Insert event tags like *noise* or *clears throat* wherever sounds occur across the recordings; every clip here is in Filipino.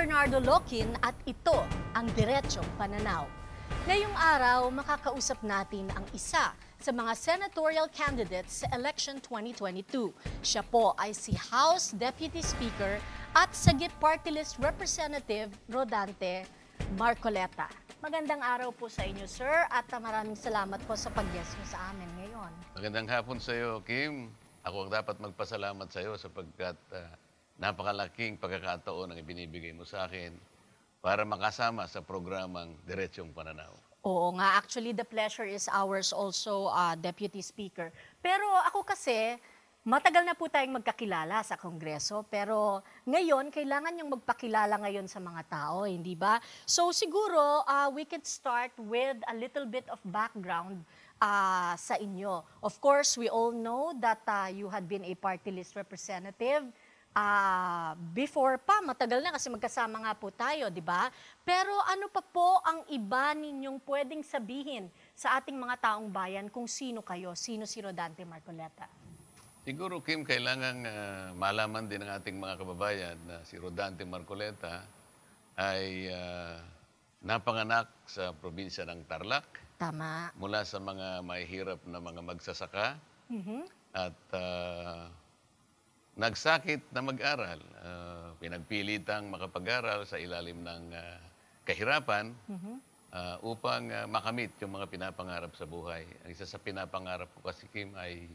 Bernardo Lokin at ito ang Diretsong Pananaw. Ngayong araw, makakausap natin ang isa sa mga senatorial candidates sa election 2022. Siya po ay si House Deputy Speaker at Sagip Party List Representative Rodante Marcoleta. Magandang araw po sa inyo, sir, at maraming salamat po sa pag-yes sa amin ngayon. Magandang hapon sa iyo, Kim. Ako ang dapat magpasalamat sa iyo sapagkat uh, napakalaking pagkakataon ang ibinibigay mo sa akin para makasama sa programang Diretsyong Pananaw. Oo nga, actually the pleasure is ours also, uh, Deputy Speaker. Pero ako kasi, matagal na po tayong magkakilala sa Kongreso, pero ngayon, kailangan niyong magpakilala ngayon sa mga tao, hindi eh, ba? So siguro, uh, we can start with a little bit of background uh, sa inyo. Of course, we all know that uh, you had been a party list representative uh, before pa, matagal na kasi magkasama nga po tayo, di ba? Pero ano pa po ang iba ninyong pwedeng sabihin sa ating mga taong bayan kung sino kayo, sino si Rodante Marcoleta? Siguro, Kim, kailangan uh, malaman din ng ating mga kababayan na si Rodante Marcoleta ay uh, napanganak sa probinsya ng Tarlac. Tama. Mula sa mga mahihirap na mga magsasaka. Mm-hmm. At uh, nagsakit na mag-aral, uh, pinagpilitang makapag-aral sa ilalim ng uh, kahirapan mm-hmm. uh, upang uh, makamit yung mga pinapangarap sa buhay. Ang isa sa pinapangarap ko kasi Kim ay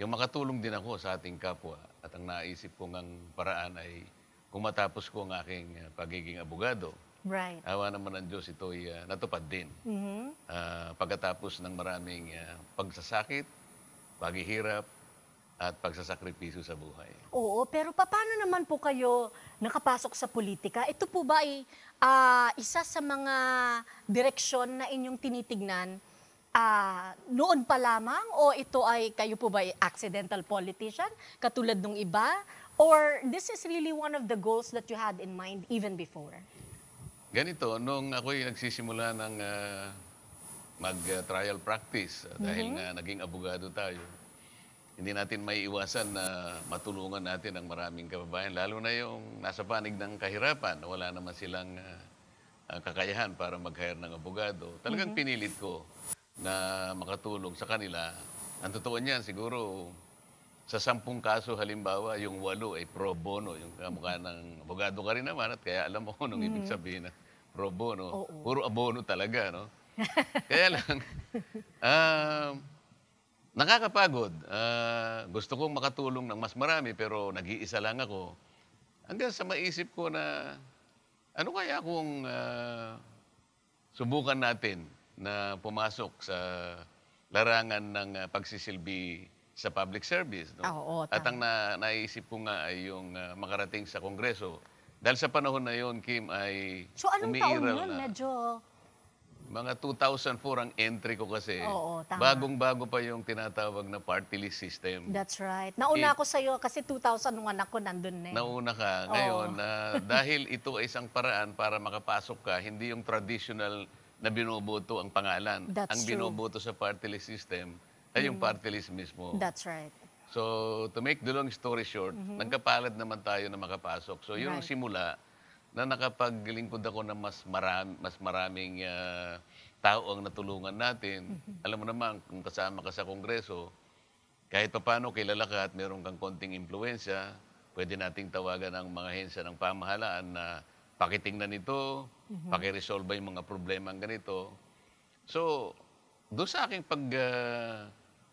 yung makatulong din ako sa ating kapwa at ang naisip ko ng paraan ay kung matapos ko ang aking uh, pagiging abogado, Right. Awa naman ng Diyos, ito'y uh, natupad din. Mm-hmm. Uh, pagkatapos ng maraming uh, pagsasakit, paghihirap, at pagsasakripisyo sa buhay. Oo, pero paano naman po kayo nakapasok sa politika? Ito po ba ay uh, isa sa mga direksyon na inyong tinitignan uh, noon pa lamang? O ito ay kayo po ba ay accidental politician katulad ng iba? Or this is really one of the goals that you had in mind even before? Ganito, nung ako'y nagsisimula ng uh, ah, mag-trial practice, dahil mm-hmm. nga naging abogado tayo, hindi natin may iwasan na matulungan natin ang maraming kababayan, lalo na yung nasa panig ng kahirapan, wala naman silang uh, kakayahan para mag-hire ng abogado. Talagang mm-hmm. pinilit ko na makatulong sa kanila. Ang totoo niyan, siguro sa sampung kaso halimbawa, yung walo ay pro bono, yung kamukha ng abogado ka rin naman at kaya alam mo kung nung mm. ibig mm-hmm. sabihin na pro bono. Oo. Puro abono talaga, no? *laughs* kaya lang, *laughs* um, uh, Nakakapagod. Uh, gusto kong makatulong ng mas marami pero nag-iisa lang ako. Hanggang sa maisip ko na ano kaya kung uh, subukan natin na pumasok sa larangan ng uh, pagsisilbi sa public service. No? Oo, At ang na, naisip ko nga ay yung uh, makarating sa Kongreso. Dahil sa panahon na yon, Kim, ay So anong taon yun? Na, Medyo mga 2004 ang entry ko kasi. Oo, tama. Bagong-bago pa yung tinatawag na party list system. That's right. Nauna eh, ako sa'yo kasi 2001 ako nandun na eh. Nauna ka. Ngayon, uh, *laughs* dahil ito ay isang paraan para makapasok ka, hindi yung traditional na binoboto ang pangalan. That's ang binoboto sa party list system ay yung mm. party list mismo. That's right. So, to make the long story short, mm-hmm. nagkapalad naman tayo na makapasok. So, yun right. ang simula na nakapaglingkod ako ng mas, marami, mas maraming uh, tao ang natulungan natin. Mm-hmm. Alam mo naman, kung kasama ka sa Kongreso, kahit pa paano kilala ka at meron kang konting impluensya, pwede nating tawagan ang mga hensa ng pamahalaan na pakitingnan nito, mm-hmm. pakiresolve yung mga problema ng ganito. So, do sa aking pag, uh,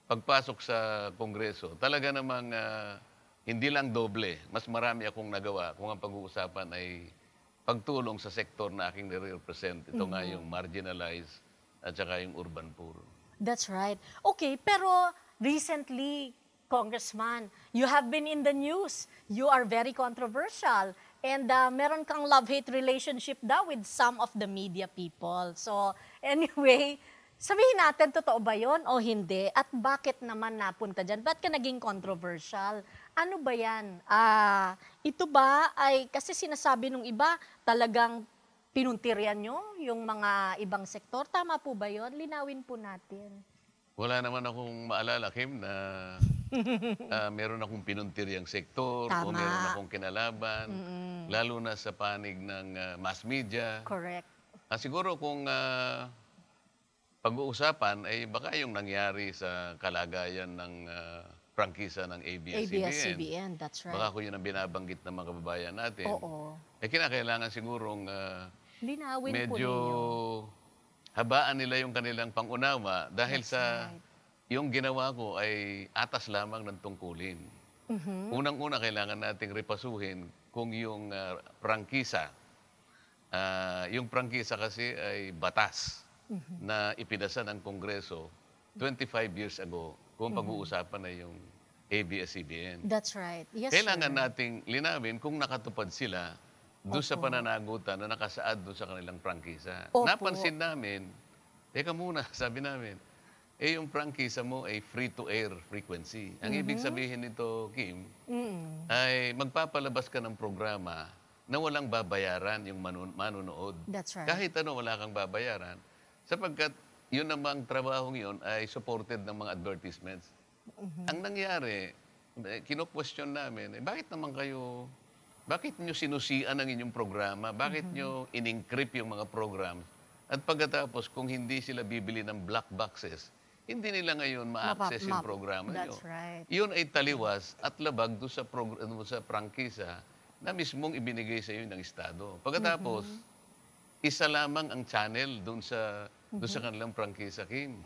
pagpasok sa Kongreso, talaga namang uh, hindi lang doble, mas marami akong nagawa kung ang pag-uusapan ay pagtulong sa sektor na aking nire-represent. Ito mm-hmm. nga yung marginalized at saka yung urban poor. That's right. Okay, pero recently, Congressman, you have been in the news. You are very controversial. And uh, meron kang love-hate relationship daw with some of the media people. So, anyway, sabihin natin, totoo ba yon o hindi? At bakit naman napunta dyan? Ba't ka naging controversial? Ano ba yan? Ah, ito ba ay, kasi sinasabi nung iba, talagang pinuntiryan nyo yung mga ibang sektor. Tama po ba yon? Linawin po natin. Wala naman akong maalala, Kim, na uh, *laughs* meron akong pinuntiryang sektor Tama. o meron akong kinalaban, mm-hmm. lalo na sa panig ng uh, mass media. Correct. Uh, siguro kung uh, pag-uusapan ay eh, baka yung nangyari sa kalagayan ng uh, prangkisa ng ABS-CBN. ABS-CBN, that's right. Baka ko yun ang binabanggit ng mga kababayan natin. Oo. Eh kinakailangan sigurong uh, Linawin medyo habaan nila yung kanilang pangunawa dahil that's sa right. yung ginawa ko ay atas lamang ng tungkulin. Mm-hmm. Unang-una kailangan nating repasuhin kung yung uh, prangkisa, uh, yung prangkisa kasi ay batas mm-hmm. na ipinasa ng Kongreso 25 years ago kung mm-hmm. pag-uusapan na yung ABS-CBN. That's right. Yes, Kailangan sir. nating linawin kung nakatupad sila doon sa pananagutan na nakasaad doon sa kanilang prangkisa. Opo. Napansin namin, teka muna, *laughs* sabi namin, eh yung prangkisa mo ay free-to-air frequency. Ang mm-hmm. ibig sabihin nito, Kim, mm-hmm. ay magpapalabas ka ng programa na walang babayaran yung manun- manunood. That's right. Kahit ano, wala kang babayaran. Sapagkat yun namang trabaho yun ay supported ng mga advertisements. Mm-hmm. Ang nangyari, eh, kino-question namin, eh, bakit naman kayo, bakit nyo sinusian ang inyong programa? Bakit mm-hmm. nyo in-encrypt yung mga programs? At pagkatapos, kung hindi sila bibili ng black boxes, hindi nila ngayon ma-access map, yung programa That's nyo. right. Yun ay taliwas at labag do sa, sa prangkisa na mismong ibinigay sa iyo ng Estado. Pagkatapos, mm-hmm. isa lamang ang channel doon sa doon sa mhm. kanilang prangkisa, Kim.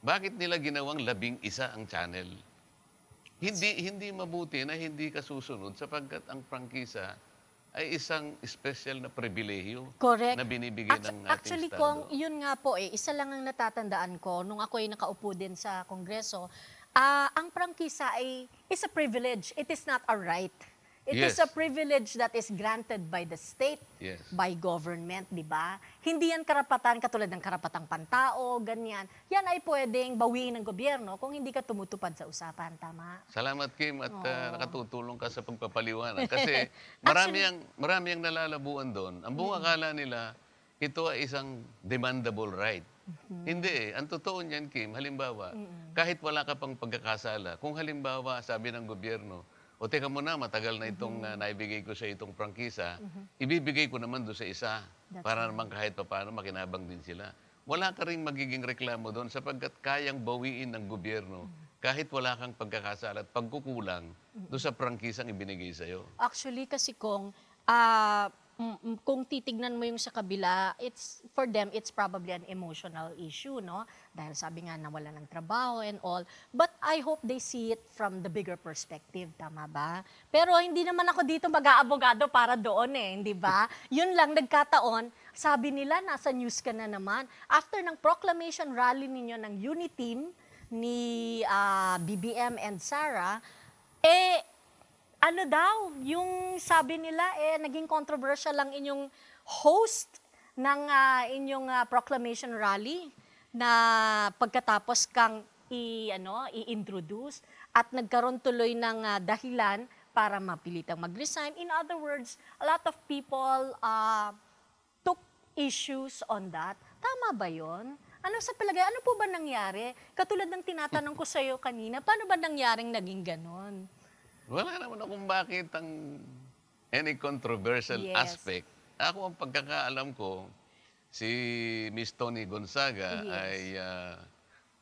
Bakit nila ginawang labing isa ang channel? Hindi, hindi mabuti na hindi ka susunod sapagkat ang prangkisa ay isang special na pribilehyo Correct. na binibigay Actu- ng ating Actually, Estado. Kong, yun nga po eh, isa lang ang natatandaan ko nung ako ay nakaupo din sa Kongreso, uh, ang prangkisa ay is a privilege. It is not a right. It yes. is a privilege that is granted by the state, yes. by government, di ba? Hindi yan karapatan katulad ng karapatang pantao, ganyan. Yan ay pwedeng bawiin ng gobyerno kung hindi ka tumutupad sa usapan, tama? Salamat Kim at oh. uh, nakatutulong ka sa pagpapaliwanag *laughs* kasi marami ang marami ang nalalabuan doon. Ang buong mm-hmm. akala nila ito ay isang demandable right. Mm-hmm. Hindi eh. Ang totoo niyan, Kim, halimbawa, mm-hmm. kahit wala ka pang pagkakasala, kung halimbawa, sabi ng gobyerno, o teka muna, matagal na itong mm-hmm. uh, naibigay ko sa itong prangkisa, mm-hmm. ibibigay ko naman doon sa isa That's para naman kahit paano makinabang din sila. Wala ka rin magiging reklamo doon sapagkat kayang bawiin ng gobyerno mm-hmm. kahit wala kang pagkakasala at pagkukulang mm-hmm. doon sa prangkisang ibinigay sa'yo. Actually kasi kung uh, ah, Mm, kung titignan mo yung sa kabila, it's for them it's probably an emotional issue, no? Dahil sabi nga nawala ng trabaho and all. But I hope they see it from the bigger perspective, tama ba? Pero hindi naman ako dito mag-aabogado para doon eh, hindi ba? Yun lang nagkataon, sabi nila nasa news ka na naman. After ng proclamation rally ninyo ng unity team ni uh, ah, BBM and Sara, eh ano daw, yung sabi nila, eh, naging controversial lang inyong host ng uh, inyong uh, proclamation rally na pagkatapos kang i ano i-introduce at nagkaroon tuloy ng uh, dahilan para mapilitang mag-resign. In other words, a lot of people uh, took issues on that. Tama ba 'yon? Ano sa palagay, ano po ba nangyari? Katulad ng tinatanong ko sa iyo kanina, paano ba nangyaring naging ganon? Wala naman akong bakit ang any controversial yes. aspect. Ako ang pagkakaalam ko, si Miss Tony Gonzaga yes. ay uh,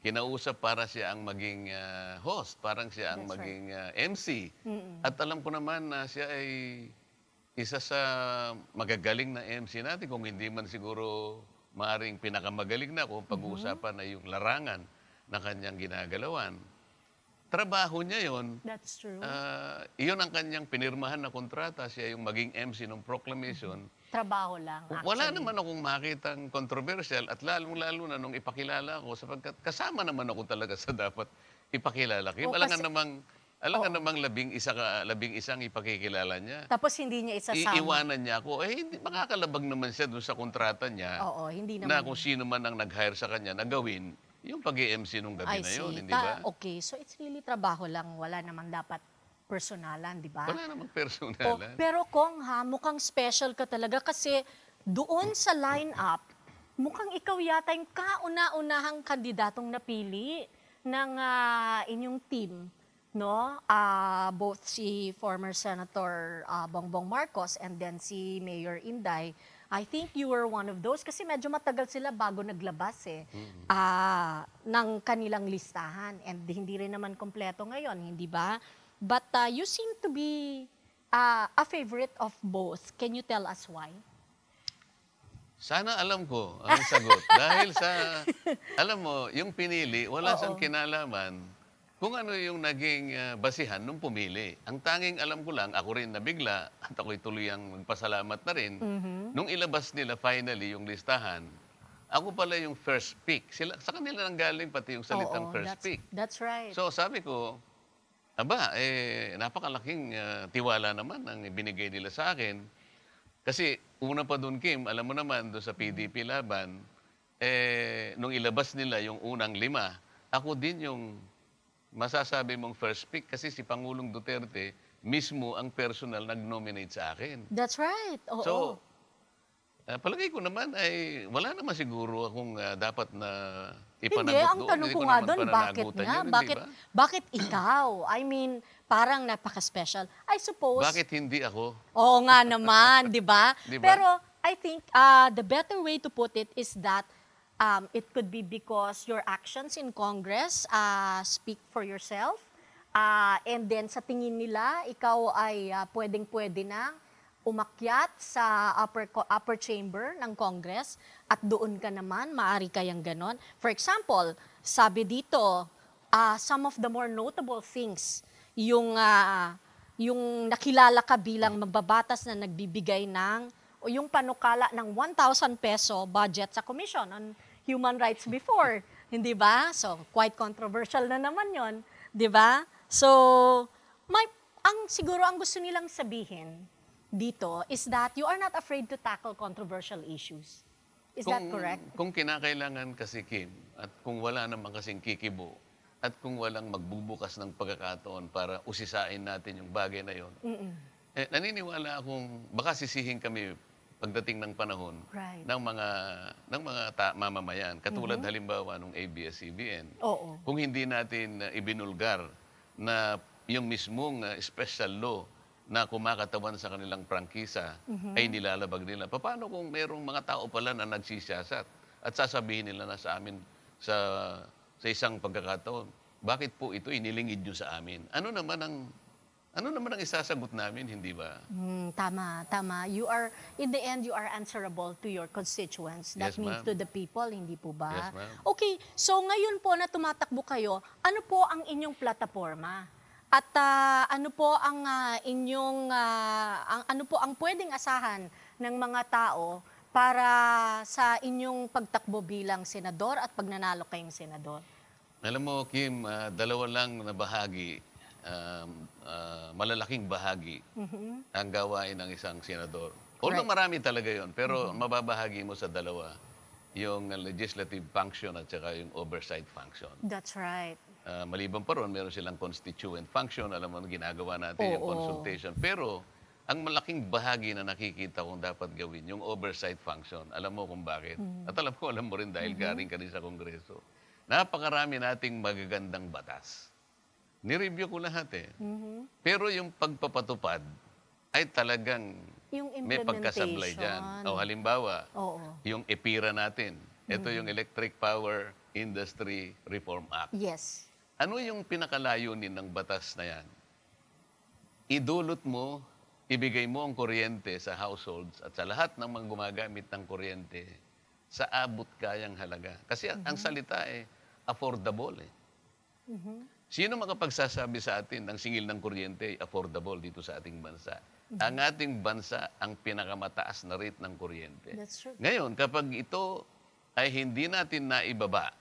kinausap para siya ang maging uh, host, parang siya ang That's maging right. uh, ah, MC. Mm-mm. At alam ko naman na siya ay isa sa magagaling na MC natin, kung hindi man siguro maaring pinakamagaling na kung pag-uusapan mm-hmm. ay yung larangan na kanyang ginagalawan trabaho niya yon. That's true. Uh, yun ang kanyang pinirmahan na kontrata. Siya yung maging MC ng proclamation. Trabaho lang, actually. Wala naman akong makitang controversial at lalong-lalo na nung ipakilala ako sapagkat kasama naman ako talaga sa dapat ipakilala. Kaya oh, wala kasi... namang... Alam ka namang labing isa ka, labing isang ipakikilala niya. Tapos hindi niya isasama. Iiwanan niya ako. Eh, hindi, makakalabag naman siya dun sa kontrata niya. Oo, hindi naman. Na kung sino man ang nag-hire sa kanya na gawin, yung pag-EMC nung gabi I na yun, hindi Ta- ba? Okay, so it's really trabaho lang. Wala naman dapat personalan, di ba? Wala namang oh, personalan. O, pero Kong ha, mukhang special ka talaga kasi doon sa line-up, mukhang ikaw yata yung kauna-unahang kandidatong napili ng ah, inyong team. No? Ah, both si former Senator ah, Bongbong Marcos and then si Mayor Inday I think you were one of those kasi medyo matagal sila bago naglabas eh mm-hmm. uh, ng kanilang listahan and hindi rin naman kompleto ngayon, hindi ba? But uh, you seem to be uh, a favorite of both. Can you tell us why? Sana alam ko ang sagot. *laughs* Dahil sa, alam mo, yung pinili, wala Oo. siyang kinalaman kung ano yung naging uh, basihan nung pumili. Ang tanging alam ko lang, ako rin nabigla at ako'y tuluyang magpasalamat na rin. Mm-hmm. Nung ilabas nila finally yung listahan, ako pala yung first pick. Sila, sa kanila nang galing pati yung salitang Oo, first that's, pick. That's right. So sabi ko, aba, eh, napakalaking uh, tiwala naman ang binigay nila sa akin. Kasi una pa doon, Kim, alam mo naman, doon sa PDP laban, eh, nung ilabas nila yung unang lima, ako din yung masasabi mong first pick kasi si Pangulong Duterte mismo ang personal nag-nominate sa akin. That's right. Oo. So, uh, palagay ko naman ay wala naman siguro akong uh, dapat na ipanagot Hindi, ang tanong ko nga doon, bakit nga? Yun, bakit, ba? bakit ikaw? I mean, parang napaka-special. I suppose... Bakit hindi ako? Oo nga naman, di ba? *laughs* diba? Pero I think uh, the better way to put it is that Um, it could be because your actions in Congress uh, speak for yourself. Uh, and then sa tingin nila, ikaw ay uh, pwedeng-pwede na umakyat sa upper, upper chamber ng Congress at doon ka naman, maari kayang ganon. For example, sabi dito, uh, some of the more notable things, yung, uh, yung nakilala ka bilang mababatas na nagbibigay ng o yung panukala ng 1,000 peso budget sa commission on human rights before, hindi ba? So, quite controversial na naman yon, di ba? So, my, ang siguro ang gusto nilang sabihin dito is that you are not afraid to tackle controversial issues. Is kung, that correct? Kung kinakailangan kasi, Kim, at kung wala naman kasing kikibo, at kung walang magbubukas ng pagkakataon para usisain natin yung bagay na yon, eh, naniniwala akong baka sisihin kami pagdating ng panahon right. ng mga ng mga ta- mamamayan katulad mm-hmm. halimbawa ng ABS-CBN. Oo. Kung hindi natin uh, ibinulgar na yung mismong uh, special law na kumakatawan sa kanilang prangkisa mm-hmm. ay nilalabag nila. Paano kung mayroong mga tao pala na nagsisiyasat at sasabihin nila na sa amin sa sa isang pagkakataon, bakit po ito inilingid nyo sa amin? Ano naman ang ano naman ang isasagot namin, hindi ba? Mm, tama, tama. You are, in the end, you are answerable to your constituents. That yes, means to the people, hindi po ba? Yes, Okay, so ngayon po na tumatakbo kayo, ano po ang inyong plataforma? At uh, ano po ang uh, inyong, uh, ang, ano po ang pwedeng asahan ng mga tao para sa inyong pagtakbo bilang senador at pagnanalo kayong senador? Alam mo, Kim, uh, dalawa lang na bahagi um, uh, malalaking bahagi mm-hmm. ang gawain ng isang senador. Although right. marami talaga yon pero mm-hmm. mababahagi mo sa dalawa yung legislative function at saka yung oversight function. That's right. Uh, maliban pa ron, meron silang constituent function. Alam mo, ginagawa natin Oo. yung consultation. Pero ang malaking bahagi na nakikita kong dapat gawin, yung oversight function. Alam mo kung bakit. Mm-hmm. At alam ko, alam mo rin dahil mm-hmm. galing ka sa Kongreso. Napakarami nating magagandang batas nireview ko lahat eh. Mm-hmm. Pero yung pagpapatupad ay talagang yung may pagkasablay dyan. O halimbawa, Oo. yung EPIRA natin. Ito mm-hmm. yung Electric Power Industry Reform Act. Yes. Ano yung pinakalayunin ng batas na yan? Idulot mo, ibigay mo ang kuryente sa households at sa lahat ng mga gumagamit ng kuryente sa abot kayang halaga. Kasi mm-hmm. ang salita eh, affordable eh. Mm-hmm. Sino makapagsasabi sa atin ang singil ng kuryente affordable dito sa ating bansa? Mm-hmm. Ang ating bansa ang pinakamataas na rate ng kuryente. That's true. Ngayon, kapag ito ay hindi natin naibaba,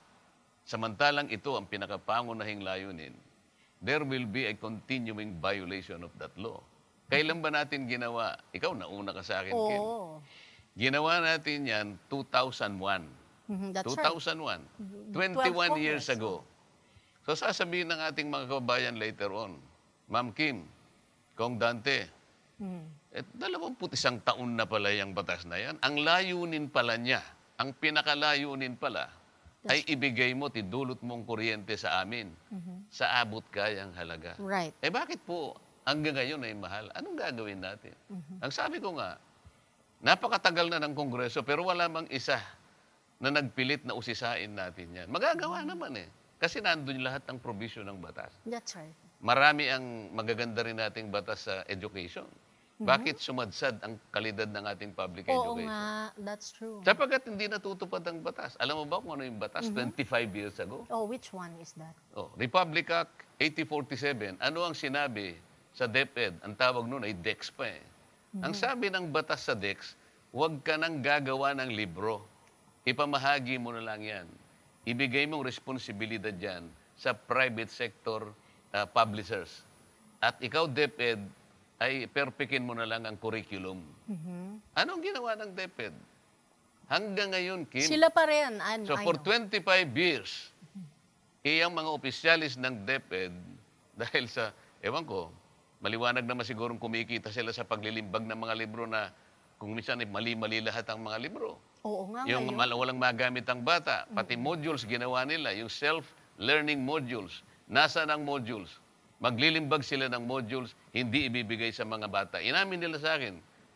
samantalang ito ang pinakapangunahing layunin, there will be a continuing violation of that law. Kailan ba natin ginawa? Ikaw, nauna ka sa akin, Oo. Ken. Ginawa natin yan 2001. Mm-hmm, that's 2001. Right. 21 mm-hmm. years ago. So sasabihin ng ating mga kababayan later on, Ma'am Kim, Kong Dante, mm. eh, dalawang taon na pala yung batas na yan. Ang layunin pala niya, ang pinakalayunin pala, That's ay ibigay mo, tidulot mong kuryente sa amin. Mm-hmm. Sa abot kayang halaga. Right. Eh bakit po hanggang ngayon ay mahal? Anong gagawin natin? Mm-hmm. Ang sabi ko nga, napakatagal na ng Kongreso pero wala mang isa na nagpilit na usisain natin yan. Magagawa naman eh. Kasi nandun lahat ng provision ng batas. That's right. Marami ang magaganda rin nating batas sa education. Mm-hmm. Bakit sumadsad ang kalidad ng ating public Oo education? Oo nga, that's true. Sapagat hindi natutupad ang batas. Alam mo ba kung ano yung batas mm-hmm. 25 years ago? Oh, which one is that? Oh, Republic Act 8047. Ano ang sinabi sa DepEd? Ang tawag noon ay DEX pa eh. Mm-hmm. Ang sabi ng batas sa DEX, huwag ka nang gagawa ng libro. Ipamahagi mo na lang yan ibigay mong responsibilidad dyan sa private sector uh, publishers. At ikaw, DepEd, ay perpikin mo na lang ang curriculum. Mm-hmm. Anong ginawa ng DepEd? Hanggang ngayon, Kim. Sila pa rin. An- so, for 25 years, iyang mga opisyalis ng DepEd, *laughs* dahil sa, ewan ko, maliwanag naman sigurong kumikita sila sa paglilimbag ng mga libro na kung minsan ay mali-mali lahat ang mga libro. Oo nga. Yung ngayon. walang magamit ang bata. Pati mm-hmm. modules, ginawa nila. Yung self-learning modules. Nasa ang modules? Maglilimbag sila ng modules, hindi ibibigay sa mga bata. Inamin nila sa akin,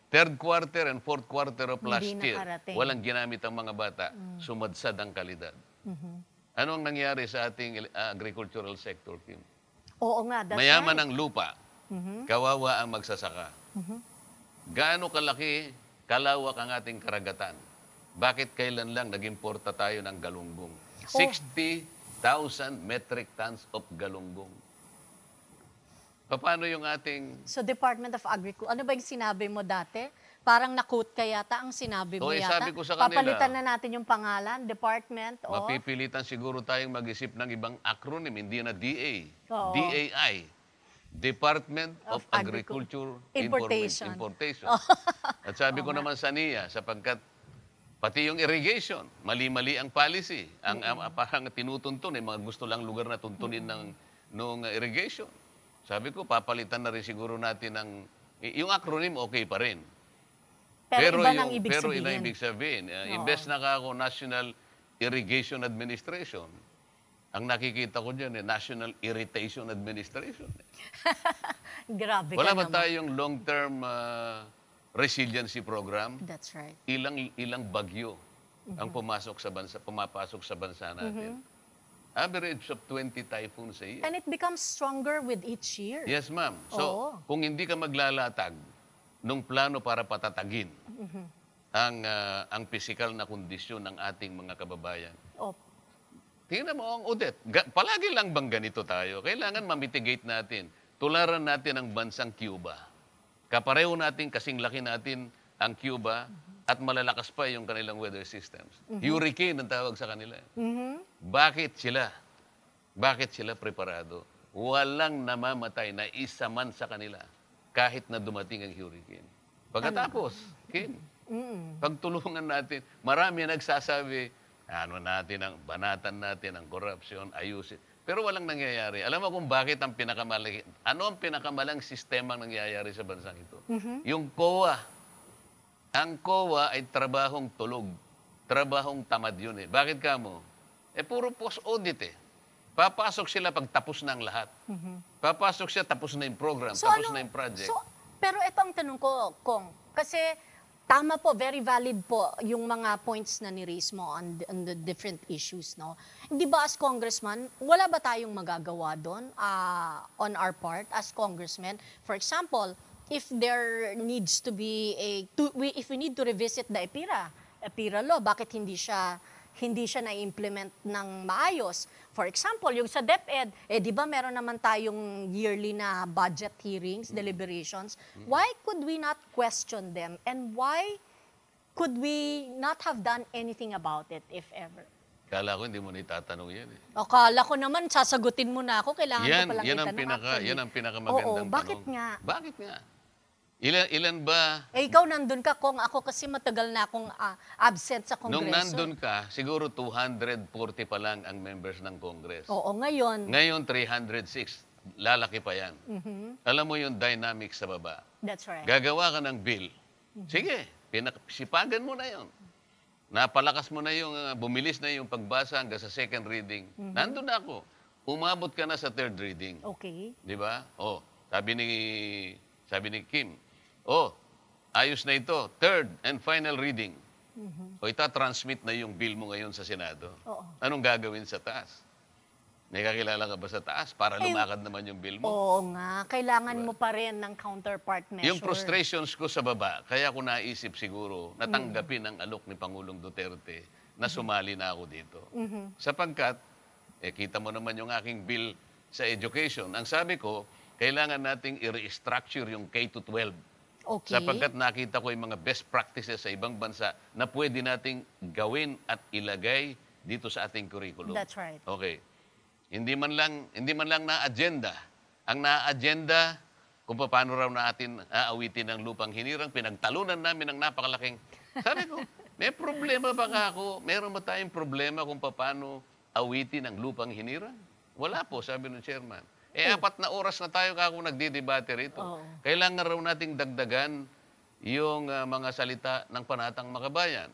third quarter and fourth quarter of last year, walang ginamit ang mga bata. Mm. Sumadsad ang kalidad. Mm-hmm. Ano ang nangyari sa ating ah, agricultural sector, Kim? Oo nga. That's Mayaman right. ang lupa, mm-hmm. kawawa ang magsasaka. Mm-hmm. Gaano kalaki, kalawak ang ating karagatan. Bakit kailan lang nag-importa tayo ng galunggong? Oh. 60,000 metric tons of galunggong. Paano yung ating... So, Department of Agriculture, ano ba yung sinabi mo dati? Parang nakut kayata ang sinabi mo okay, yata. Sabi ko sa kanila, Papalitan na natin yung pangalan, department of... Mapipilitan siguro tayong mag-isip ng ibang acronym, hindi na DA. Oo. DAI. Department of, of Agriculture Agric Importation. Importation. Oh. *laughs* At sabi oh, ko man. naman sa NIA, sapagkat Pati yung irrigation, mali-mali ang policy. Ang mm-hmm. um, parang tinutuntun, eh, mga gusto lang lugar na tuntunin mm-hmm. ng nung irrigation. Sabi ko, papalitan na rin siguro natin ng... Yung acronym, okay pa rin. Pero, pero iba yung, ibig pero sabihin. Pero ibig sabihin. Uh, Oo. Imbes na ako National Irrigation Administration, ang nakikita ko dyan, eh, National Irritation Administration. *laughs* Grabe Wala ba tayong long-term uh, ah, resiliency program. That's right. Ilang ilang bagyo mm-hmm. ang pumasok sa bansa, pumapasok sa bansa mm-hmm. natin. Mm-hmm. Average of 20 typhoons a year. And it becomes stronger with each year. Yes, ma'am. So, Oo. kung hindi ka maglalatag ng plano para patatagin mm-hmm. ang uh, ang physical na kondisyon ng ating mga kababayan. Oh. Tingnan mo ang udet. palagi lang bang ganito tayo? Kailangan mamitigate natin. Tularan natin ang bansang Cuba Kapareho natin, kasing laki natin ang Cuba at malalakas pa yung kanilang weather systems. Mm-hmm. Hurricane ang tawag sa kanila. Mm-hmm. Bakit sila? Bakit sila preparado? Walang namamatay na isa man sa kanila kahit na dumating ang hurricane. Pagkatapos, Ken, mm-hmm. pagtulungan natin, marami nagsasabi, ano natin ang banatan natin, ang corruption, ayusin. Pero walang nangyayari. Alam mo kung bakit ang pinakamalaki, ano ang pinakamalang sistema nangyayari sa bansang ito? Mm-hmm. Yung COA. Ang COA ay trabahong tulog. Trabahong tamad yun eh. Bakit ka mo? Eh puro post-audit eh. Papasok sila pag tapos na ang lahat. Mm-hmm. Papasok siya, tapos na yung program, so, tapos ano, na yung project. So, pero ito ang tanong ko, Kong. Kasi Tama po, very valid po yung mga points na ni-raise mo on, on the different issues. No? Hindi ba as congressman, wala ba tayong magagawa doon uh, on our part as congressman? For example, if there needs to be a, to, we, if we need to revisit the EPIRA, EPIRA law, bakit hindi siya hindi siya na-implement ng maayos? For example, yung sa DepEd, eh di ba meron naman tayong yearly na budget hearings, mm. deliberations. Mm. Why could we not question them and why could we not have done anything about it if ever? Kala ko hindi mo na itatanong yan eh. O kala ko naman sasagutin mo na ako, kailangan yan, ko palang yan ang Pinaka, yan ang pinakamagandang Oo, bakit tanong. bakit nga? Bakit nga? Ilan, ilan ba? Eh, ikaw nandun ka, kung Ako kasi matagal na akong uh, absent sa Kongreso. Nung nandun ka, siguro 240 pa lang ang members ng Kongres. Oo, ngayon. Ngayon, 306. Lalaki pa yan. Mm-hmm. Alam mo yung dynamics sa baba. That's right. Gagawa ka ng bill. Mm-hmm. Sige, pinak- sipagan mo na yon. Napalakas mo na yung, uh, bumilis na yung pagbasa hanggang sa second reading. Mm-hmm. Nandun na ako. Umabot ka na sa third reading. Okay. Di ba? Oh, sabi ni, sabi ni Kim, oh, ayos na ito. Third and final reading. Mm-hmm. O itatransmit na yung bill mo ngayon sa Senado. Oo. Anong gagawin sa taas? May kakilala ka ba sa taas para lumakad Ay, naman yung bill mo? Oo nga. Kailangan diba? mo pa rin ng counterpart measure. Yung frustrations ko sa baba, kaya ko naisip siguro, natanggapin mm. ang alok ni Pangulong Duterte na sumali na ako dito. Mm-hmm. Sapagkat, eh, kita mo naman yung aking bill sa education. Ang sabi ko, kailangan nating i-restructure yung K-12. Okay. Sapagkat nakita ko yung mga best practices sa ibang bansa na pwede nating gawin at ilagay dito sa ating curriculum. That's right. Okay. Hindi man lang hindi man lang na agenda. Ang na agenda kung paano raw natin aawitin ang lupang hinirang, pinagtalunan namin ng napakalaking. Sabi ko, may problema ba ka ako? Meron ba tayong problema kung paano awitin ang lupang hinirang? Wala po, sabi ng chairman. Eh, oh. apat na oras na tayo kako nagdidebate rito. Oh. Kailangan raw nating dagdagan yung uh, mga salita ng panatang makabayan.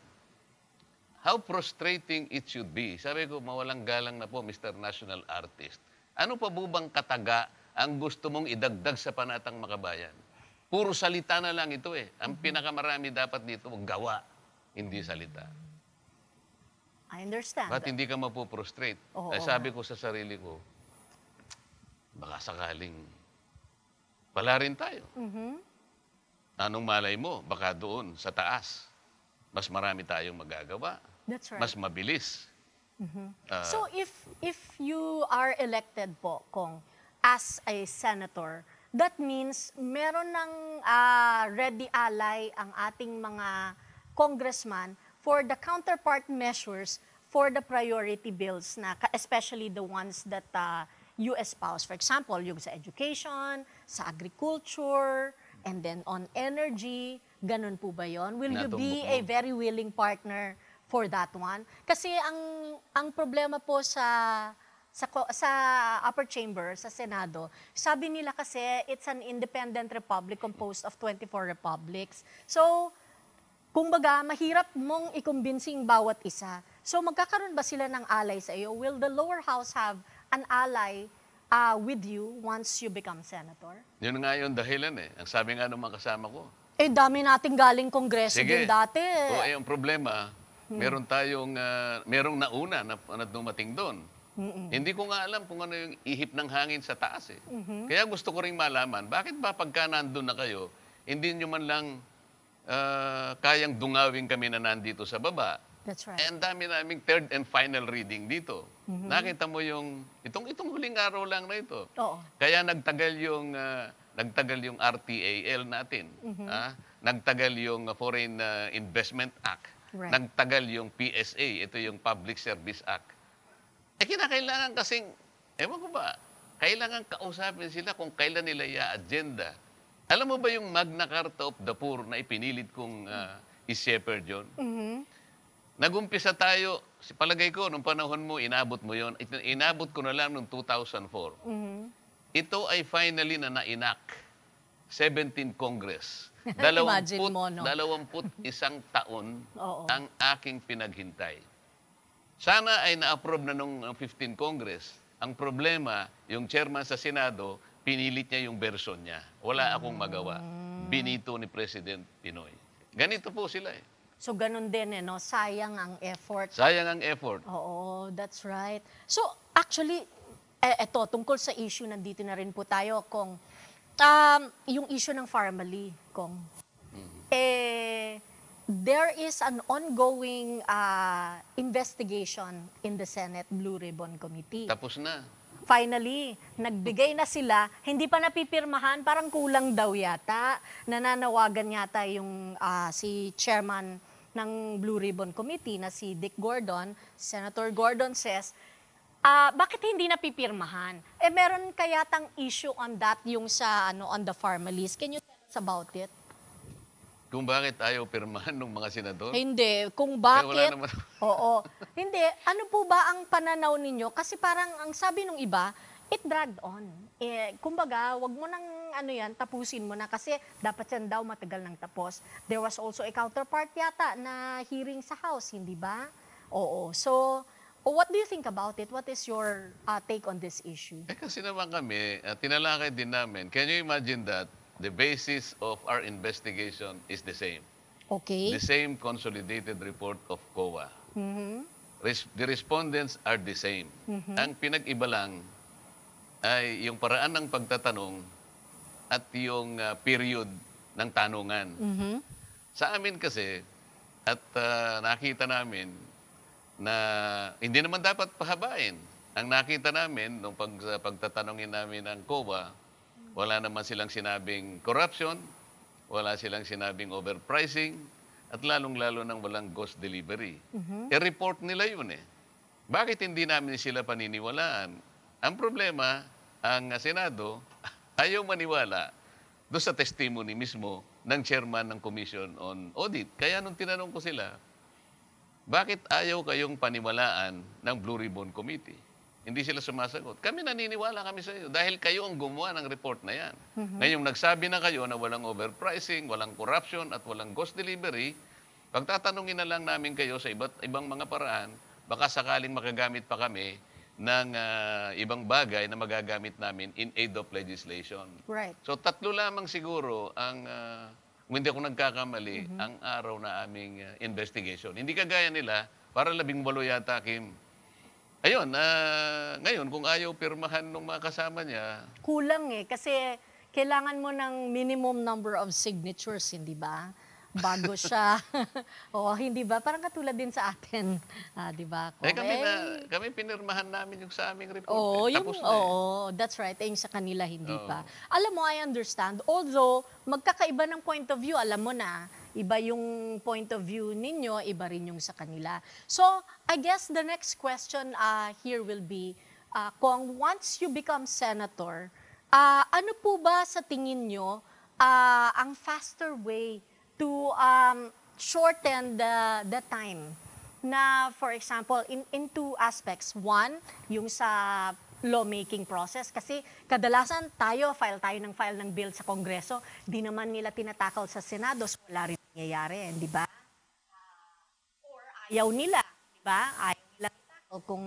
How frustrating it should be. Sabi ko, mawalang galang na po, Mr. National Artist. Ano pa bubang kataga ang gusto mong idagdag sa panatang makabayan? Puro salita na lang ito eh. Ang mm-hmm. pinakamarami dapat dito, gawa, hindi salita. I understand. Ba't hindi ka mapuprostrate? Oh, eh, sabi ko sa sarili ko, Baka sakaling wala rin tayo. Mm-hmm. Anong malay mo? Baka doon sa taas, mas marami tayong magagawa. That's right. Mas mabilis. Mm-hmm. Uh, so if if you are elected po, Kong, as a senator, that means meron ng uh, ready ally ang ating mga congressman for the counterpart measures for the priority bills na especially the ones that uh, US powers. For example, yung sa education, sa agriculture, and then on energy, ganun po ba yon? Will you be a very willing partner for that one? Kasi ang ang problema po sa sa sa upper chamber, sa Senado, sabi nila kasi it's an independent republic composed of 24 republics. So, kumbaga, mahirap mong ikumbinsing bawat isa. So magkakaroon ba sila ng alay sa iyo? Will the lower house have an ally uh, with you once you become senator? Yun nga yung dahilan eh. Ang sabi nga ng mga kasama ko. Eh, dami nating galing kongreso Sige. din dati. O, eh, ang problema, hmm. meron tayong, uh, merong nauna na, na dumating doon. Mm-mm. Hindi ko nga alam kung ano yung ihip ng hangin sa taas eh. Mm-hmm. Kaya gusto ko rin malaman, bakit ba pagka nandun na kayo, hindi nyo man lang uh, kayang dungawin kami na nandito sa baba? That's right. And dami naming third and final reading dito. Mm-hmm. Nakita mo yung, itong, itong huling araw lang na ito. Oo. Kaya nagtagal yung, uh, nagtagal yung RTAL natin. Mm-hmm. Ah? Nagtagal yung Foreign uh, Investment Act. Right. Nagtagal yung PSA, ito yung Public Service Act. Eh kinakailangan kasi ewan ko ba, kailangan kausapin sila kung kailan nila ya agenda Alam mo ba yung Magna Carta of the Poor na ipinilit kong uh, ah, is Shepherd John? Mm-hmm Nagumpisa tayo, si palagay ko, nung panahon mo, inabot mo yon. Inabot ko na lang noong 2004. Mm-hmm. Ito ay finally na nainak. 17 Congress. *laughs* Dalawamput, mo, no? dalawamput isang *laughs* taon ang aking pinaghintay. Sana ay na-approve na nung 15 uh, Congress. Ang problema, yung chairman sa Senado, pinilit niya yung version niya. Wala akong magawa. Mm. Binito ni President Pinoy. Ganito po sila eh. So, ganun din, eh, no? sayang ang effort. Sayang ang effort. Oo, that's right. So, actually, e, eto, tungkol sa issue, nandito na rin po tayo kung um, yung issue ng family, kung mm-hmm. eh, there is an ongoing uh, investigation in the Senate Blue Ribbon Committee. Tapos na finally, nagbigay na sila, hindi pa napipirmahan, parang kulang daw yata. Nananawagan yata yung uh, si chairman ng Blue Ribbon Committee na si Dick Gordon, Senator Gordon says, uh, bakit hindi napipirmahan? Eh meron kaya tang issue on that yung sa ano on the formalities. Can you tell us about it? Kung bakit ayaw pirmahan ng mga senador? Hindi. Kung bakit? Eh, naman... *laughs* Oo. Hindi. Ano po ba ang pananaw ninyo? Kasi parang ang sabi ng iba, it dragged on. Eh, kumbaga, wag mo nang ano yan, tapusin mo na kasi dapat yan daw matagal nang tapos. There was also a counterpart yata na hearing sa House, hindi ba? Oo. So, what do you think about it? What is your uh, take on this issue? Eh kasi naman kami, uh, tinalakay din namin. Can you imagine that? the basis of our investigation is the same. Okay. The same consolidated report of COA. Mm-hmm. Res- the respondents are the same. Mm-hmm. Ang pinag-iba lang ay yung paraan ng pagtatanong at yung uh, period ng tanungan. Mm-hmm. Sa amin kasi, at uh, nakita namin na hindi naman dapat pahabain. Ang nakita namin nung pag, ah, pagtatanungin namin ng COA, wala naman silang sinabing corruption, wala silang sinabing overpricing, at lalong-lalo nang walang ghost delivery. Mm-hmm. I-report eh, nila yun eh. Bakit hindi namin sila paniniwalaan? Ang problema, ang Senado *laughs* ayaw maniwala doon sa testimony mismo ng chairman ng Commission on Audit. Kaya nung tinanong ko sila, bakit ayaw kayong paniwalaan ng Blue Ribbon Committee? hindi sila sumasagot. Kami naniniwala kami sa iyo dahil kayo ang gumawa ng report na yan. Mm-hmm. Ngayong nagsabi na kayo na walang overpricing, walang corruption, at walang ghost delivery, pagtatanungin na lang namin kayo sa iba't ibang mga paraan, baka sakaling makagamit pa kami ng uh, ibang bagay na magagamit namin in aid of legislation. Right. So tatlo lamang siguro ang, uh, hindi ako nagkakamali, mm-hmm. ang araw na aming uh, investigation. Hindi kagaya nila, para labing walo yata, Kim, Ayun, uh, ngayon kung ayaw pirmahan ng mga kasama niya... Kulang eh, kasi kailangan mo ng minimum number of signatures, hindi ba? bago siya. *laughs* o hindi ba? Parang katulad din sa atin. *laughs* Ah, di ba? Eh, kami, na, kami pinirmahan namin yung sa aming report. Oo, eh. Tapos yung, na, eh. oo that's right. Eh, yung sa kanila, hindi oo. pa. Alam mo, I understand. Although, magkakaiba ng point of view, alam mo na, iba yung point of view ninyo, iba rin yung sa kanila. So, I guess the next question uh, here will be, uh, kung once you become senator, uh, ano po ba sa tingin nyo uh, ang faster way to um, shorten the, the time na, for example, in, in two aspects. One, yung sa lawmaking process kasi kadalasan tayo, file tayo ng file ng bill sa Kongreso, di naman nila tinatakal sa Senado, so wala rin nangyayari, di ba? Or ayaw nila, di ba? Ayaw nila tackle kung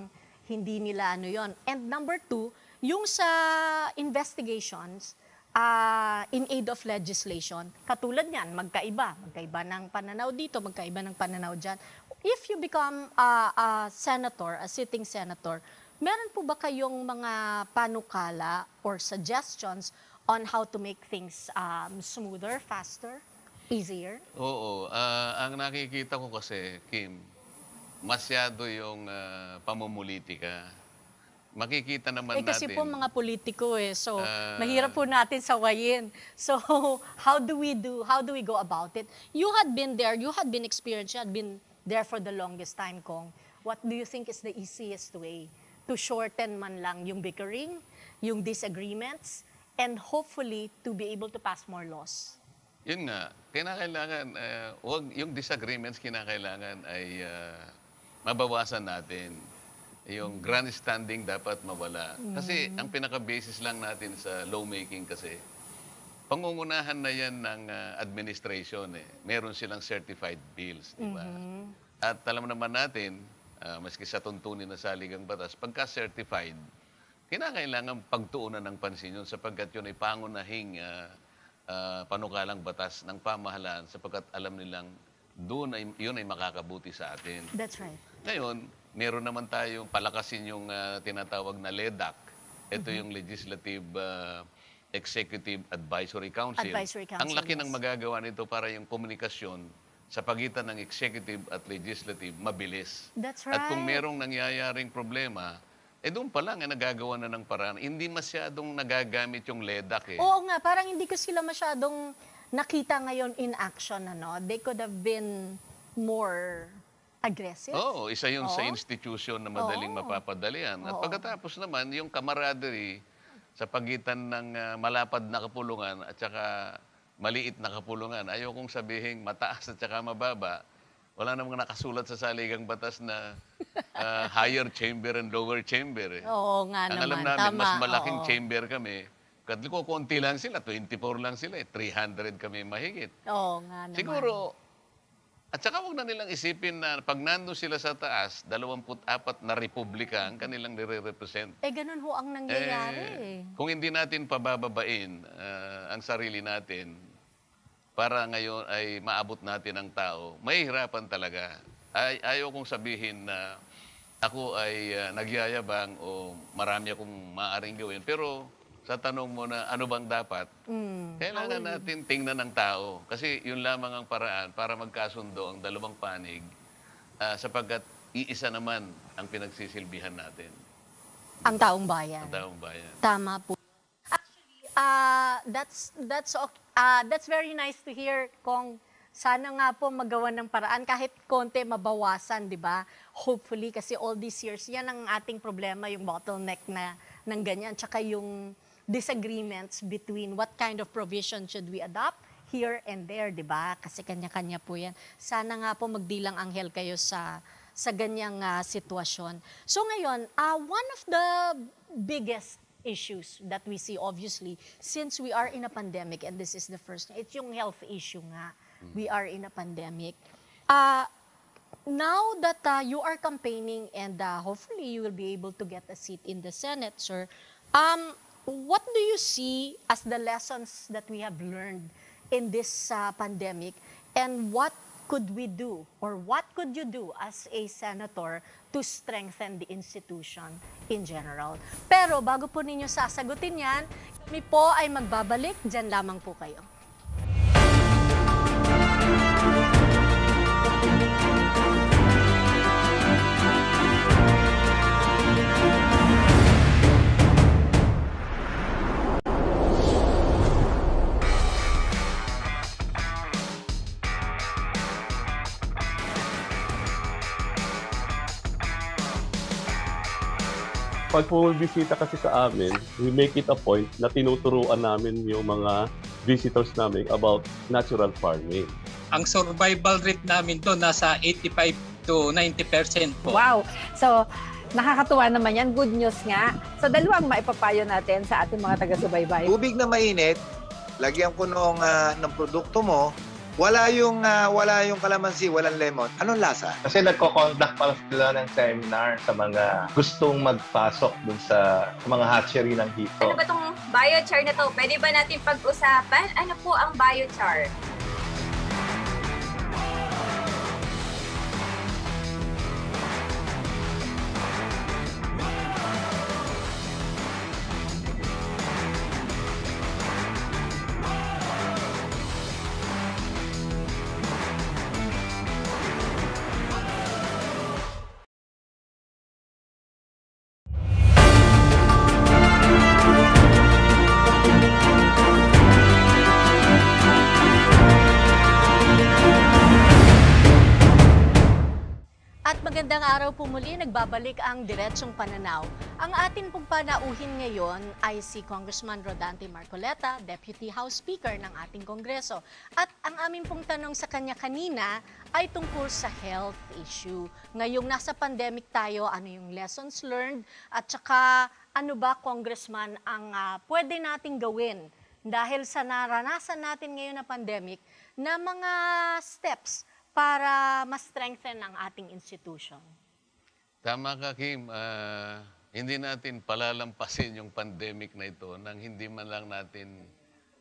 hindi nila ano yon. And number two, yung sa investigations, uh, in aid of legislation. Katulad niyan, magkaiba. Magkaiba ng pananaw dito, magkaiba ng pananaw dyan. If you become uh, a senator, a sitting senator, meron po ba kayong mga panukala or suggestions on how to make things um, smoother, faster, easier? Oo. Uh, ang nakikita ko kasi, Kim, masyado yung uh, pamumulitika makikita naman eh, kasi natin. Kasi po mga politiko eh, so uh, mahirap po natin sawayin. *laughs* So how do we do, how do we go about it? You had been there, you had been experienced, you had been there for the longest time, Kong. What do you think is the easiest way to shorten man lang yung bickering, yung disagreements, and hopefully to be able to pass more laws? Yun nga, kinakailangan, uh, eh, wag, yung disagreements kinakailangan ay uh, mabawasan natin yung grandstanding dapat mawala. Mm. Kasi ang pinaka-basis lang natin sa lawmaking kasi, pangungunahan na yan ng uh, administration. Eh. Meron silang certified bills, di ba? Mm-hmm. At alam naman natin, uh, maski sa tuntunin na saligang batas, pagka-certified, kinakailangan pagtuunan ng pansin yun sapagkat yun ay pangunahing uh, uh, panukalang batas ng pamahalaan sapagkat alam nilang doon ay, yun ay makakabuti sa atin. That's right. Ngayon, meron naman tayo palakasin yung uh, tinatawag na LEDAC. Ito mm -hmm. yung Legislative uh, Executive Advisory Council. Advisory Council. Ang laki yes. ng magagawa nito para yung komunikasyon sa pagitan ng executive at legislative mabilis. That's right. At kung merong nangyayaring problema, eh doon pa lang eh, nagagawa na ng paraan. Hindi masyadong nagagamit yung LEDAC eh. Oo nga, parang hindi ko sila masyadong nakita ngayon in action. Ano? They could have been more aggressive. Oo, isa yun Oo. sa institution na madaling Oo. mapapadalian. At Oo. pagkatapos naman, yung camaraderie sa pagitan ng ah, malapad na kapulungan at saka maliit na kapulungan. Ayokong sabihin mataas at saka mababa. Wala namang nakasulat sa saligang batas na ah, *laughs* higher chamber and lower chamber. Eh. Oo nga Ang naman. alam namin, Tama. mas malaking Oo. chamber kami. Katli ko, konti lang sila, 24 lang sila eh. 300 kami mahigit. Oo nga naman. Siguro, at saka huwag na nilang isipin na pag nandun sila sa taas, 24 na republika ang kanilang nire-represent. Eh, ganun ho ang nangyayari. Eh, eh. kung hindi natin pabababain uh, ang sarili natin para ngayon ay maabot natin ang tao, may hirapan talaga. Ay, ayaw kong sabihin na ako ay uh, nagyayabang o marami akong maaaring gawin. Pero sa tanong mo na ano bang dapat, mm. kailangan natin tingnan ng tao. Kasi yun lamang ang paraan para magkasundo ang dalawang panig uh, sapagkat iisa naman ang pinagsisilbihan natin. Ang taong bayan. Ang taong bayan. Tama po. Actually, uh, that's, that's, uh, that's very nice to hear, Kong sana nga po magawa ng paraan kahit konti mabawasan, 'di ba? Hopefully kasi all these years 'yan ang ating problema, yung bottleneck na ng ganyan tsaka yung disagreements between what kind of provision should we adopt here and there, di ba? Kasi kanya-kanya po yan. Sana nga po magdilang anghel kayo sa sa ganyang uh, sitwasyon. So ngayon, uh, one of the biggest issues that we see obviously since we are in a pandemic and this is the first, it's yung health issue nga. We are in a pandemic. Uh, now that uh, you are campaigning and uh, hopefully you will be able to get a seat in the Senate, sir, um, what do you see as the lessons that we have learned in this uh, pandemic and what could we do or what could you do as a senator to strengthen the institution in general? Pero bago po ninyo sasagutin yan, kami po ay magbabalik. Diyan lamang po kayo. pag pumibisita kasi sa amin, we make it a point na tinuturuan namin yung mga visitors namin about natural farming. Ang survival rate namin to nasa 85 to 90% po. Wow! So, Nakakatuwa naman yan. Good news nga. So, dalawang maipapayo natin sa ating mga taga-subaybay. Tubig na mainit, lagyan ko nung, uh, ng produkto mo, wala yung ah, wala yung kalamansi, walang lemon. Anong lasa? Kasi nagko-conduct pala sila ng seminar sa mga gustong magpasok dun sa mga hatchery ng hipon. Ano ba tong biochar na to? Pwede ba natin pag-usapan? Ano po ang biochar? po muli nagbabalik ang diretsong pananaw. Ang atin pong panauhin ngayon ay si Congressman Rodante Marcoleta, Deputy House Speaker ng ating Kongreso. At ang aming pong tanong sa kanya kanina ay tungkol sa health issue. Ngayong nasa pandemic tayo, ano yung lessons learned at saka ano ba, Congressman, ang uh, pwede nating gawin dahil sa naranasan natin ngayon na pandemic na mga steps para ma-strengthen ang ating institution? Tama ka, Kim. Uh, hindi natin palalampasin yung pandemic na ito nang hindi man lang natin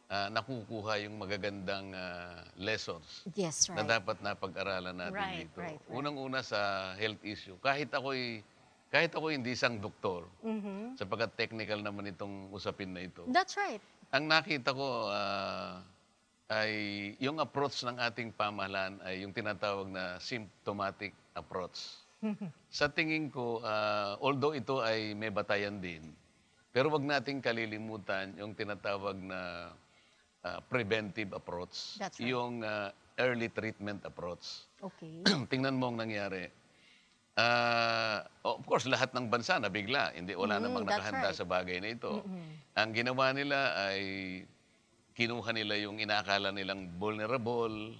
uh, nakukuha yung magagandang uh, lessons yes, right. na dapat napag-aralan natin right, dito. Right, right. Unang-una sa health issue. Kahit ako'y kahit ako hindi isang doktor, mm-hmm. sapagkat technical naman itong usapin na ito. That's right. Ang nakita ko uh, ay yung approach ng ating pamahalaan ay yung tinatawag na symptomatic approach. *laughs* Sa tingin ko, uh, although ito ay may batayan din, pero wag nating kalilimutan yung tinatawag na uh, preventive approach. That's right. Yung uh, early treatment approach. Okay. *clears throat* Tingnan mo ang nangyari. Uh, of course, lahat ng bansa na bigla, Hindi, wala mm, namang nakahanda right. sa bagay na ito. Mm-hmm. Ang ginawa nila ay kinuha nila yung inakala nilang vulnerable,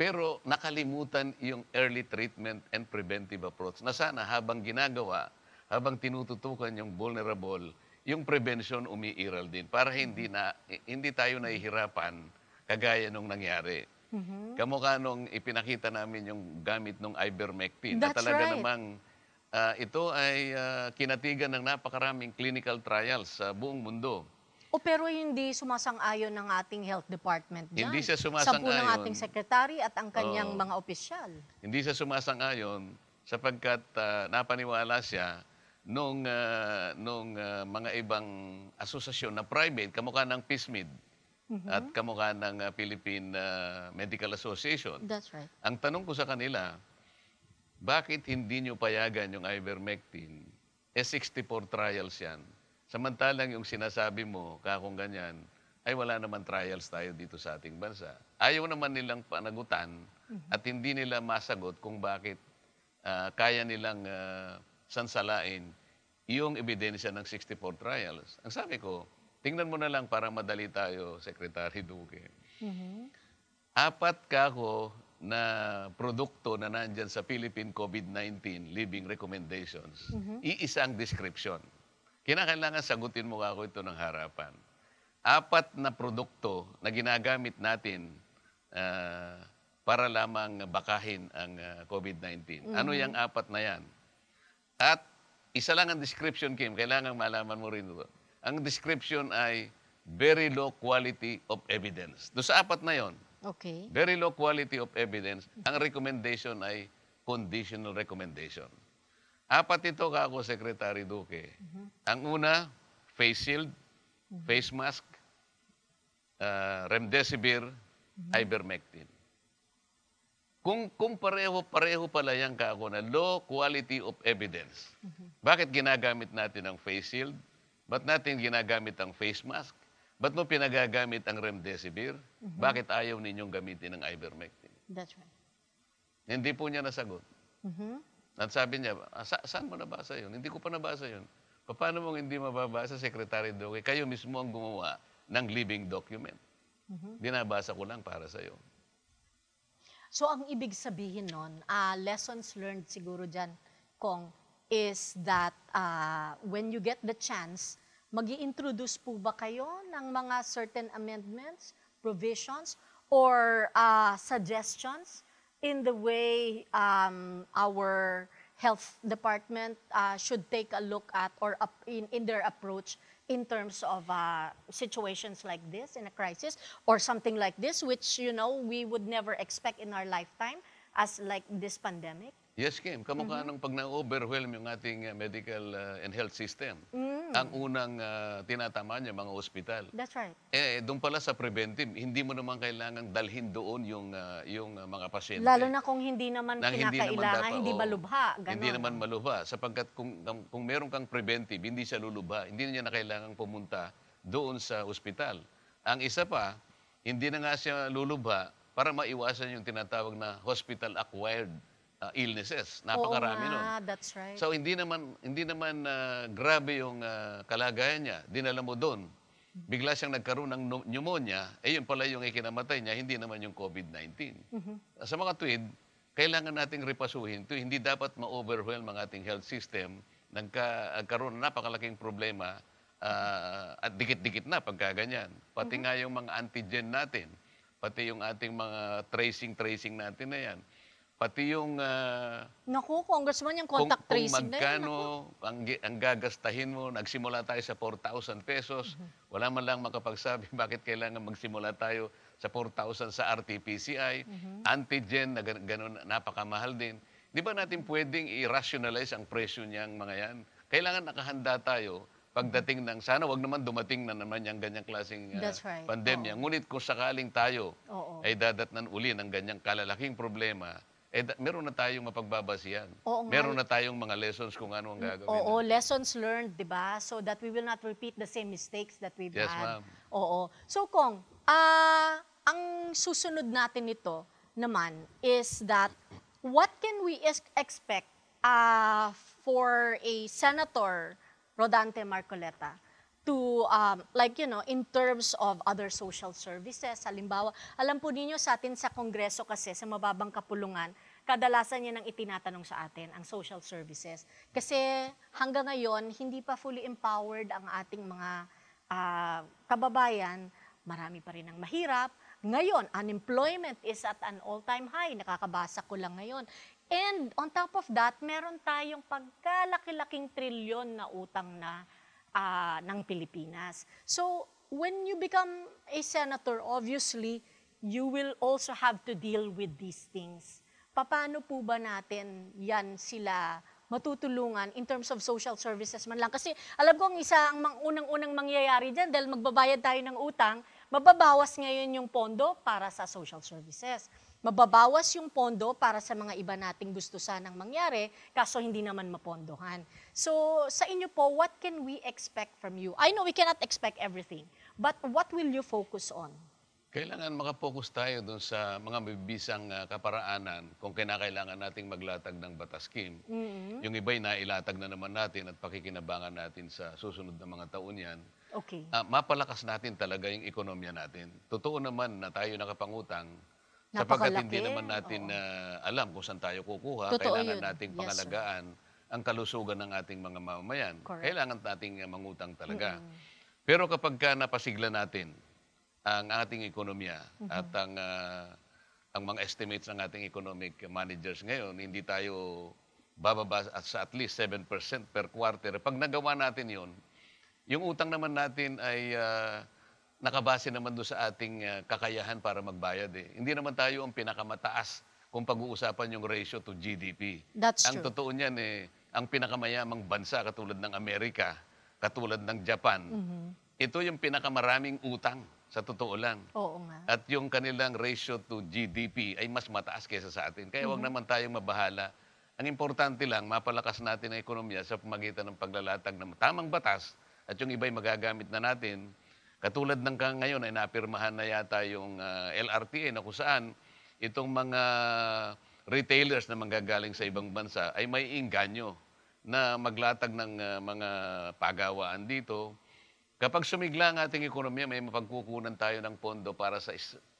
pero nakalimutan yung early treatment and preventive approach na sana habang ginagawa, habang tinututukan yung vulnerable, yung prevention umiiral din para hindi na hindi tayo nahihirapan kagaya nung nangyari. Mm-hmm. Kamukha nung ipinakita namin yung gamit ng ivermectin That's na talaga right. namang uh, ito ay uh, kinatigan ng napakaraming clinical trials sa buong mundo. O pero hindi sumasang-ayon ng ating health department dyan. Hindi siya sumasang-ayon. Sa ng ating secretary at ang kanyang oh, mga opisyal. Hindi siya sumasang-ayon sapagkat uh, napaniwala siya nung, uh, ah, nung uh, ah, mga ibang asosasyon na private, kamukha ng PISMID mm-hmm. at kamukha ng uh, Philippine uh, Medical Association. That's right. Ang tanong ko sa kanila, bakit hindi nyo payagan yung ivermectin? E64 eh, trials yan Samantalang yung sinasabi mo, kakong ganyan, ay wala naman trials tayo dito sa ating bansa. Ayaw naman nilang panagutan mhm. at hindi nila masagot kung bakit uh, kaya nilang uh, sansalain yung ebidensya ng 64 trials. Ang sabi ko, tingnan mo na lang para madali tayo, Secretary Duque. Mm-hmm. Apat kako na produkto na nandyan sa Philippine COVID-19 Living Recommendations, mm-hmm. iisa description. Kinakailangan sagutin mo ako ito ng harapan. Apat na produkto na ginagamit natin uh, para lamang bakahin ang uh, ah, COVID-19. Mm-hmm. Ano yung apat na yan? At isa lang ang description, Kim. Kailangan malaman mo rin ito. Ang description ay very low quality of evidence. Doon sa apat na yon, okay. very low quality of evidence, ang recommendation ay conditional recommendation. Apat ito ka ako, Secretary Duque. Mm-hmm. Ang una, face shield, mm-hmm. face mask, uh, remdesivir, mm-hmm. ivermectin. Kung, kung pareho-pareho pala yan ka ako na low quality of evidence, mm-hmm. bakit ginagamit natin ang face shield? Ba't natin ginagamit ang face mask? Ba't mo pinagagamit ang remdesivir? Mm-hmm. Bakit ayaw ninyong gamitin ang ivermectin? That's right. Hindi po niya nasagot. Mm-hmm. At sabi niya, ah, Sa saan mo nabasa yun? Hindi ko pa nabasa yun. Paano mong hindi mababasa, Secretary Doke? Kayo mismo ang gumawa ng living document. Mm-hmm. Binabasa ko lang para sa'yo. So, ang ibig sabihin nun, uh, lessons learned siguro dyan, Kong, is that uh, when you get the chance, mag introduce po ba kayo ng mga certain amendments, provisions, or uh, suggestions in the way um, our health department uh, should take a look at or in, in their approach in terms of uh, situations like this in a crisis or something like this, which, you know, we would never expect in our lifetime as like this pandemic? Yes, Kim. Kamukha mm-hmm. ng pag na-overwhelm yung ating uh, medical uh, and health system. Mm. Ang unang uh, tinatama niya, mga ospital. That's right. Eh, doon pala sa preventive, hindi mo naman kailangan dalhin doon yung uh, yung uh, mga pasyente. Lalo na kung hindi naman Nang kinakailangan, hindi, naman dapat, hindi malubha. Ganun. Hindi naman malubha. Sapagkat kung, kung meron kang preventive, hindi siya lulubha. Hindi niya na kailangan pumunta doon sa ospital. Ang isa pa, hindi na nga siya lulubha para maiwasan yung tinatawag na hospital-acquired uh, illnesses. Napakarami Oo nga, nun. that's right. So hindi naman hindi naman uh, grabe yung uh, kalagayan niya. Dinala mo doon. Mm-hmm. Bigla siyang nagkaroon ng pneumonia, eh yun pala yung ikinamatay niya, hindi naman yung COVID-19. Mm-hmm. Uh, sa mga tweed, kailangan nating repasuhin to. Hindi dapat ma-overwhelm ang ating health system nang uh, karoon ng napakalaking problema uh, at dikit-dikit na pagkaganyan. Pati mm-hmm. nga yung mga antigen natin, pati yung ating mga tracing-tracing natin na yan. Pati yung... Uh, Naku, congressman, yung contact kung, tracing kung magkano na yan. Ang, ang gagastahin mo, nagsimula tayo sa 4,000 pesos, mm-hmm. wala man lang makapagsabi *laughs* bakit kailangan magsimula tayo sa 4,000 sa RT-PCI, mm-hmm. antigen na ganun, napakamahal din. Di ba natin pwedeng i-rationalize ang presyo niyang mga yan? Kailangan nakahanda tayo pagdating ng, sana wag naman dumating na naman yung ganyang klaseng uh, right. pandemya. Oo. Ngunit kung sakaling tayo Oo. ay dadatnan uli ng ganyang kalalaking problema, eh, meron na tayong mapagbabasihan. Oo Meron na tayong mga lessons kung ano ang mm, gagawin. Oo, lessons learned, di ba? So that we will not repeat the same mistakes that we've Yes, had. ma'am. Oo. So, kung ah, ang susunod natin nito naman is that what can we expect ah, for a Senator Rodante Marcoleta to um, like you know in terms of other social services halimbawa alam po niyo sa atin sa kongreso kasi sa mababang kapulungan kadalasan yan ang itinatanong sa atin ang social services kasi hanggang ngayon hindi pa fully empowered ang ating mga uh, kababayan marami pa rin ang mahirap ngayon unemployment is at an all-time high nakakabasa ko lang ngayon and on top of that meron tayong pagkalaki-laking trilyon na utang na uh, ng Pilipinas. So when you become a senator, obviously, you will also have to deal with these things. Paano po ba natin yan sila matutulungan in terms of social services man lang? Kasi alam ko ang isa ang unang-unang mangyayari dyan dahil magbabayad tayo ng utang, mababawas ngayon yung pondo para sa social services. Mababawas yung pondo para sa mga iba nating gusto sanang mangyari, kaso hindi naman mapondohan. So sa inyo po, what can we expect from you? I know we cannot expect everything, but what will you focus on? Kailangan makapokus tayo doon sa mga mabibisang uh, ah, kaparaanan kung kinakailangan nating maglatag ng batas, Kim. Mm-hmm. Yung iba'y nailatag na naman natin at pakikinabangan natin sa susunod na mga taon yan. Okay. Uh, mapalakas natin talaga yung ekonomiya natin. Totoo naman na tayo nakapangutang, Napakalaki. Sapagkat hindi naman natin Oo. uh, alam kung saan tayo kukuha, Totoo kailangan yun. nating pangalagaan. Yes, ang kalusugan ng ating mga mamamayan. Correct. Kailangan nating eh, mangutang talaga. Mm-hmm. Pero kapag ka napasigla natin ang ating ekonomiya mm-hmm. at ang uh, ang mga estimates ng ating economic managers ngayon, hindi tayo bababa at sa at least 7% per quarter. Pag nagawa natin 'yon, yung utang naman natin ay uh, nakabase naman do sa ating uh, kakayahan para magbayad eh. Hindi naman tayo ang pinakamataas kung pag-uusapan yung ratio to GDP. That's true. Ang totoo niyan eh ang pinakamayamang bansa katulad ng Amerika, katulad ng Japan, mm-hmm. ito yung pinakamaraming utang sa totoo lang. Oo nga. At yung kanilang ratio to GDP ay mas mataas kaysa sa atin. Kaya mm-hmm. wag naman tayong mabahala. Ang importante lang, mapalakas natin ang ekonomiya sa pamagitan ng paglalatag ng tamang batas at yung iba'y magagamit na natin. Katulad ng ngayon ay napirmahan na yata yung uh, ah, LRTA na kung saan itong mga retailers na manggagaling sa ibang bansa ay may inganyo na maglatag ng uh, mga pagawaan dito. Kapag sumigla ang ating ekonomiya, may mapagkukunan tayo ng pondo para sa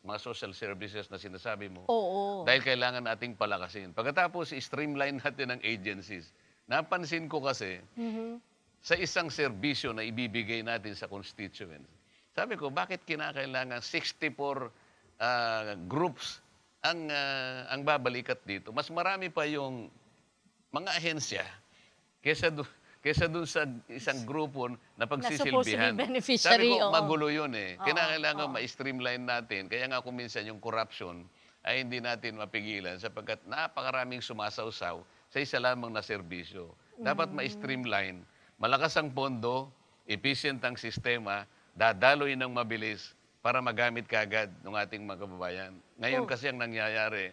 mga social services na sinasabi mo. Oo. Dahil kailangan nating palakasin. Pagkatapos, streamline *laughs* natin ang agencies. Napansin ko kasi, mm-hmm. sa isang serbisyo na ibibigay natin sa constituents, sabi ko, bakit kinakailangan 64 uh, ah, groups ang, uh, ang babalikat dito. Mas marami pa yung mga ahensya kaysa do, kesa dun sa isang grupo na pagsisilbihan. Na Sabi ko, oo. magulo yun eh. Oo, Kinakailangan oo. ma-streamline natin. Kaya nga kung minsan yung corruption ay hindi natin mapigilan sapagkat napakaraming sumasawsaw sa isa lamang na serbisyo. Dapat mm. ma-streamline. Malakas ang pondo, efficient ang sistema, dadaloy ng mabilis para magamit kagad ng ating mga kababayan. Ngayon oh. kasi ang nangyayari,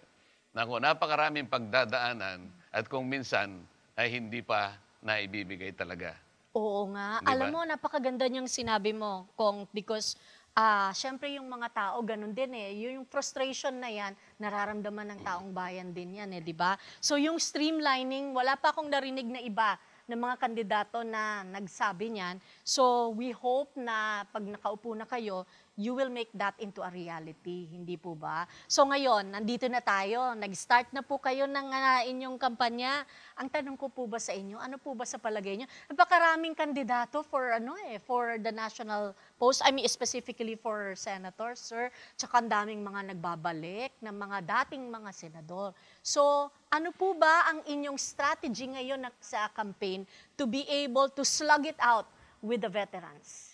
naku, napakaraming pagdadaanan at kung minsan ay hindi pa naibibigay talaga. Oo nga. Diba? Alam mo, napakaganda niyang sinabi mo, Kong, because uh, syempre yung mga tao, ganun din eh. Yung, yung frustration na yan, nararamdaman ng taong bayan din yan eh, di ba? So yung streamlining, wala pa akong narinig na iba ng mga kandidato na nagsabi niyan. So we hope na pag nakaupo na kayo, you will make that into a reality, hindi po ba? So ngayon, nandito na tayo, nag-start na po kayo ng uh, inyong kampanya. Ang tanong ko po ba sa inyo, ano po ba sa palagay niyo? Napakaraming kandidato for ano eh, for the national post, I mean specifically for senator, sir. Tsaka ang daming mga nagbabalik ng mga dating mga senador. So, ano po ba ang inyong strategy ngayon sa campaign to be able to slug it out with the veterans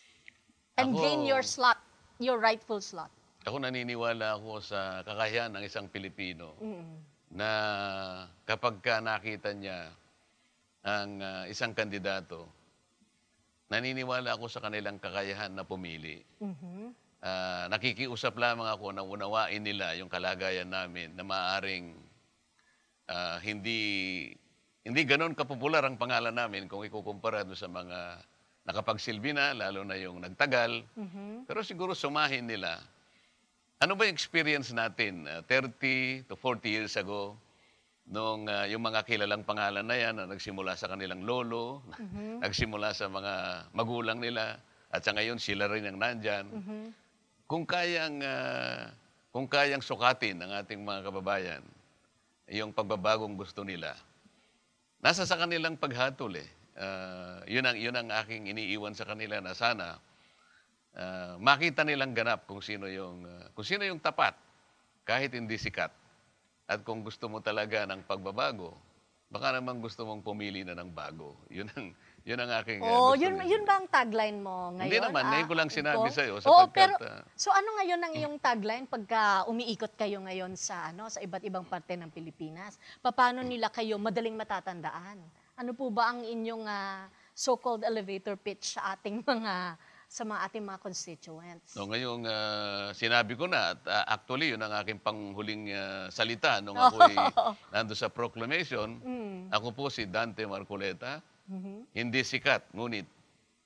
and Ako, gain your slot your rightful slot? Ako naniniwala ako sa kakayahan ng isang Pilipino mm-hmm. na kapag ka nakita niya ang uh, isang kandidato, naniniwala ako sa kanilang kakayahan na pumili. Mm-hmm. Uh, nakikiusap lamang ako na unawain nila yung kalagayan namin na maaring uh, hindi hindi ganoon kapopular ang pangalan namin kung ikukumpara doon sa mga nakapagsilbi na, lalo na yung nagtagal. Mm-hmm. Pero siguro sumahin nila, ano ba yung experience natin uh, 30 to 40 years ago nung uh, yung mga kilalang pangalan na yan na nagsimula sa kanilang lolo, mm-hmm. nagsimula sa mga magulang nila, at sa ngayon sila rin ang nandyan. Mm-hmm. Kung kayang uh, kung kayang sukatin ang ating mga kababayan yung pagbabagong gusto nila, nasa sa kanilang paghatol eh. Uh, yun, ang, yun ang aking iniiwan sa kanila na sana uh, makita nilang ganap kung sino yung, uh, kung sino yung tapat kahit hindi sikat. At kung gusto mo talaga ng pagbabago, baka naman gusto mong pumili na ng bago. Yun ang, yun ang aking oh, yun, niyo. yun ba ang tagline mo ngayon? Hindi naman, ah, ngayon ko lang sinabi sa iyo. Oo, oh, pero, uh, so ano ngayon ang iyong tagline pagka umiikot kayo ngayon sa, ano, sa iba't ibang parte ng Pilipinas? Paano nila kayo madaling matatandaan? Ano po ba ang inyong uh, so-called elevator pitch sa ating *laughs* mga sa mga ating mga constituents. No, ngayong uh, sinabi ko na at uh, actually yun ang aking panghuling uh, salita nung *laughs* ako ay nando sa proclamation. Mm. Ako po si Dante Marcoleta. Mm-hmm. Hindi sikat ngunit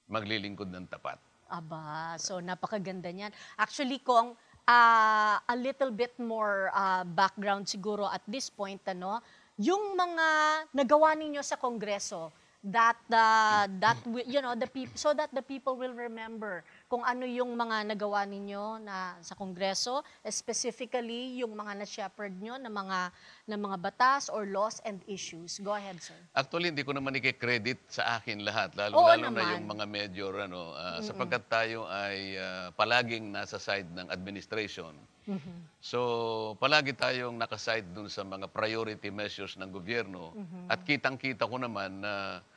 maglilingkod ng tapat. Aba, so napakaganda niyan. Actually kung uh, a little bit more uh, background siguro at this point ano, yung mga nagawa ninyo sa Kongreso that uh, that you know the people so that the people will remember kung ano yung mga nagawa ninyo na sa Kongreso, specifically yung mga na-shepherd nyo na mga, na mga batas or laws and issues. Go ahead, sir. Actually, hindi ko naman i-credit sa akin lahat, lalo, lalo na yung mga major, ano, uh, sapagkat tayo ay uh, palaging nasa side ng administration. Mm-hmm. So, palagi tayong nakaside dun sa mga priority measures ng gobyerno. Mm-hmm. At kitang-kita ko naman na uh,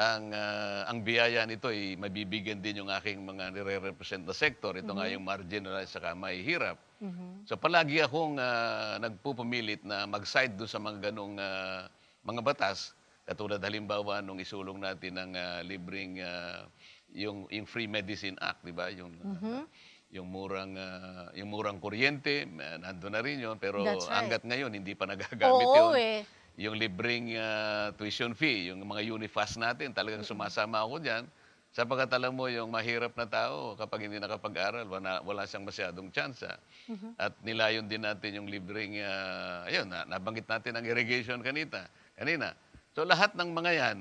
ang uh, ang biyaya nito ay mabibigyan din yung aking mga nire-represent na sector. Ito mm-hmm. nga yung marginalized saka mahihirap. Mm-hmm. So palagi akong uh, nagpupumilit na mag-side doon sa mga ganong uh, mga batas. Katulad halimbawa nung isulong natin ng uh, libreng uh, yung yung Free Medicine Act, di ba? Yung mm-hmm. uh, yung murang uh, yung murang kuryente, nandun na rin 'yon pero right. hangga't ngayon hindi pa nagagamit Oo, 'yon. Eh yung libreng uh, tuition fee, yung mga unifast natin, talagang sumasama ako dyan. Sapagkat alam mo, yung mahirap na tao, kapag hindi nakapag-aral, wala, wala siyang masyadong tsansa. Mm-hmm. At nilayon din natin yung libreng, uh, ayun, na, nabanggit natin ang irrigation kanita, kanina. So lahat ng mga yan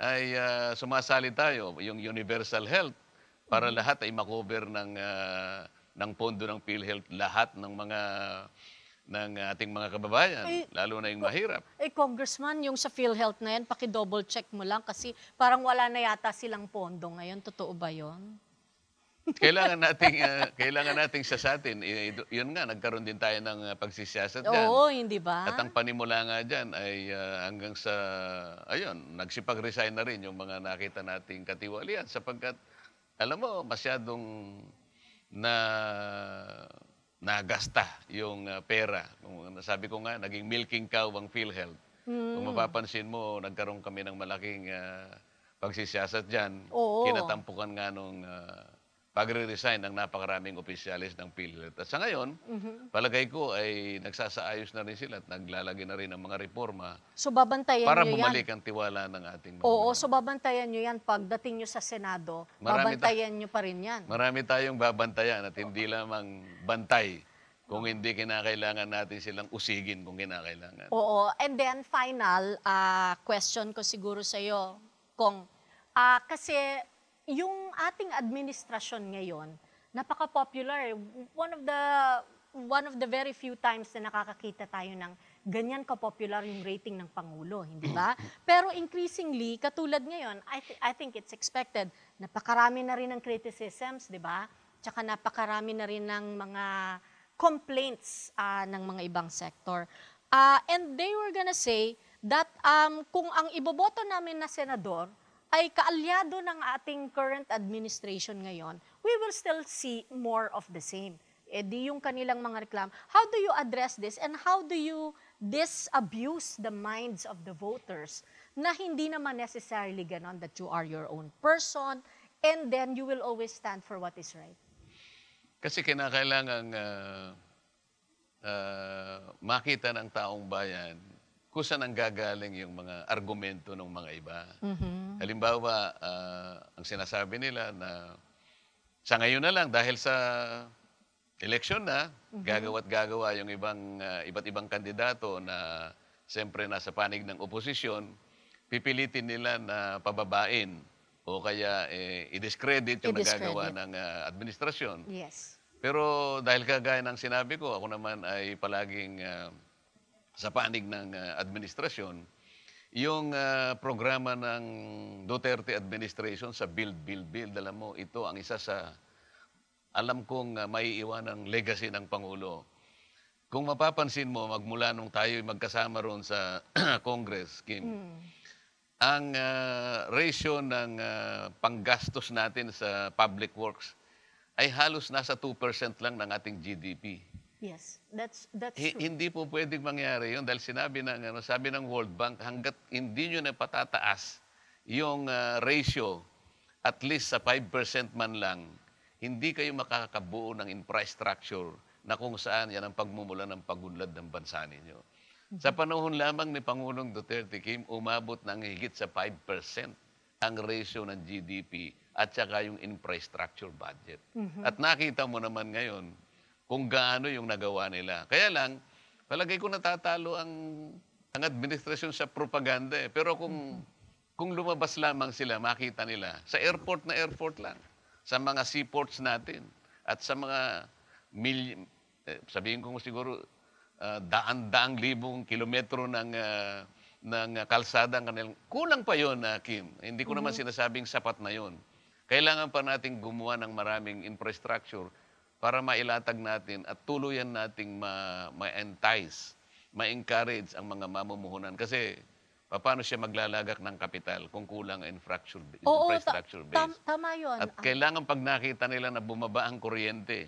ay uh, sumasali tayo, yung universal health, para mm-hmm. lahat ay makover ng, uh, ng pondo ng PhilHealth, lahat ng mga ng ating mga kababayan, ay, eh, lalo na yung mahirap. Eh, Congressman, yung sa PhilHealth na yan, paki-double check mo lang kasi parang wala na yata silang pondo ngayon. Totoo ba yon? kailangan *laughs* nating uh, kailangan nating sasatin. I, yun nga nagkaroon din tayo ng ah, pagsisiyasat diyan. Oo, hindi ba? At ang panimula nga diyan ay uh, hanggang sa ayun, nagsipag-resign na rin yung mga nakita nating katiwalian sapagkat alam mo masyadong na nagasta yung uh, pera. Kung, sabi ko nga, naging milking cow ang PhilHealth. Mm. Kung mapapansin mo, nagkaroon kami ng malaking uh, pagsisiyasat dyan. Oo. Kinatampukan nga nung uh, pagre-resign ng napakaraming opisyalis ng PhilHealth. At sa ngayon, mm-hmm. palagay ko ay nagsasaayos na rin sila at naglalagay na rin ng mga reforma so, babantayan para bumalik yan. ang tiwala ng ating mga Oo, so babantayan nyo yan pagdating nyo sa Senado, marami babantayan nyo pa rin yan. Marami tayong babantayan at hindi lamang bantay kung hindi kinakailangan natin silang usigin kung kinakailangan. Oo. And then final uh, question ko siguro sa iyo, kung Uh, ah, kasi yung ating administrasyon ngayon, napaka-popular. One of the one of the very few times na nakakakita tayo ng ganyan ka-popular yung rating ng Pangulo, hindi ba? *clears throat* Pero increasingly, katulad ngayon, I, th- I think it's expected, napakarami na rin ng criticisms, di ba? Tsaka napakarami na rin ng mga complaints uh, ng mga ibang sector. Uh, and they were gonna say that um, kung ang iboboto namin na senador, ay kaalyado ng ating current administration ngayon, we will still see more of the same. Eh di yung kanilang mga reklamo. How do you address this and how do you disabuse the minds of the voters na hindi naman necessarily ganon that you are your own person and then you will always stand for what is right? Kasi kinakailangan uh, ah, uh, ah, makita ng taong bayan kung saan ang gagaling yung mga argumento ng mga iba. Mm-hmm. Halimbawa, uh, ang sinasabi nila na sa ngayon na lang, dahil sa eleksyon na, mm-hmm. gagawa't gagawa yung ibang, uh, iba't ibang kandidato na siyempre nasa panig ng oposisyon, pipilitin nila na pababain o kaya eh, i-discredit yung i-discredit. nagagawa ng uh, administrasyon. Yes. Pero dahil kagaya ng sinabi ko, ako naman ay palaging uh, sa panig ng uh, administrasyon, yung uh, programa ng Duterte administration sa Build, Build, Build, alam mo, ito ang isa sa alam kong uh, ah, may iwan ng legacy ng Pangulo. Kung mapapansin mo, magmula nung tayo magkasama roon sa *clears throat* Congress, Kim, mm. ang uh, ratio ng uh, panggastos natin sa public works ay halos nasa 2% lang ng ating GDP. Yes, that's, that's true. Hindi po pwedeng mangyari 'yon dahil sinabi ng, ano, sabi ng World Bank, hanggat hindi niyo na patataas yung uh, ratio at least sa 5% man lang, hindi kayo makakabuo ng infrastructure na kung saan yan ang pagmumula ng pagunlad ng bansa ninyo. Mm-hmm. Sa mhm. panahon lamang ni Pangulong Duterte Kim, umabot ng higit sa 5% ang ratio ng GDP at saka yung infrastructure budget. Mm-hmm. At nakita mo naman ngayon, kung gaano yung nagawa nila. Kaya lang, palagay ko natatalo ang, ang administrasyon sa propaganda. Eh. Pero kung, kung lumabas lamang sila, makita nila, sa airport na airport lang, sa mga seaports natin, at sa mga million, eh, sabihin ko siguro, uh, daan-daang libong kilometro ng uh, ng kalsada ang kanilang... Kulang pa yon uh, ah, Kim. Hindi ko naman mm-hmm. sinasabing sapat na yon. Kailangan pa nating gumawa ng maraming infrastructure para mailatag natin at tuluyan nating ma, entice ma-encourage ang mga mamumuhunan. Kasi paano siya maglalagak ng kapital kung kulang ang infrastructure, Oo, infrastructure base? Tam, tama yun. At ah. kailangan pag nakita nila na bumaba ang kuryente,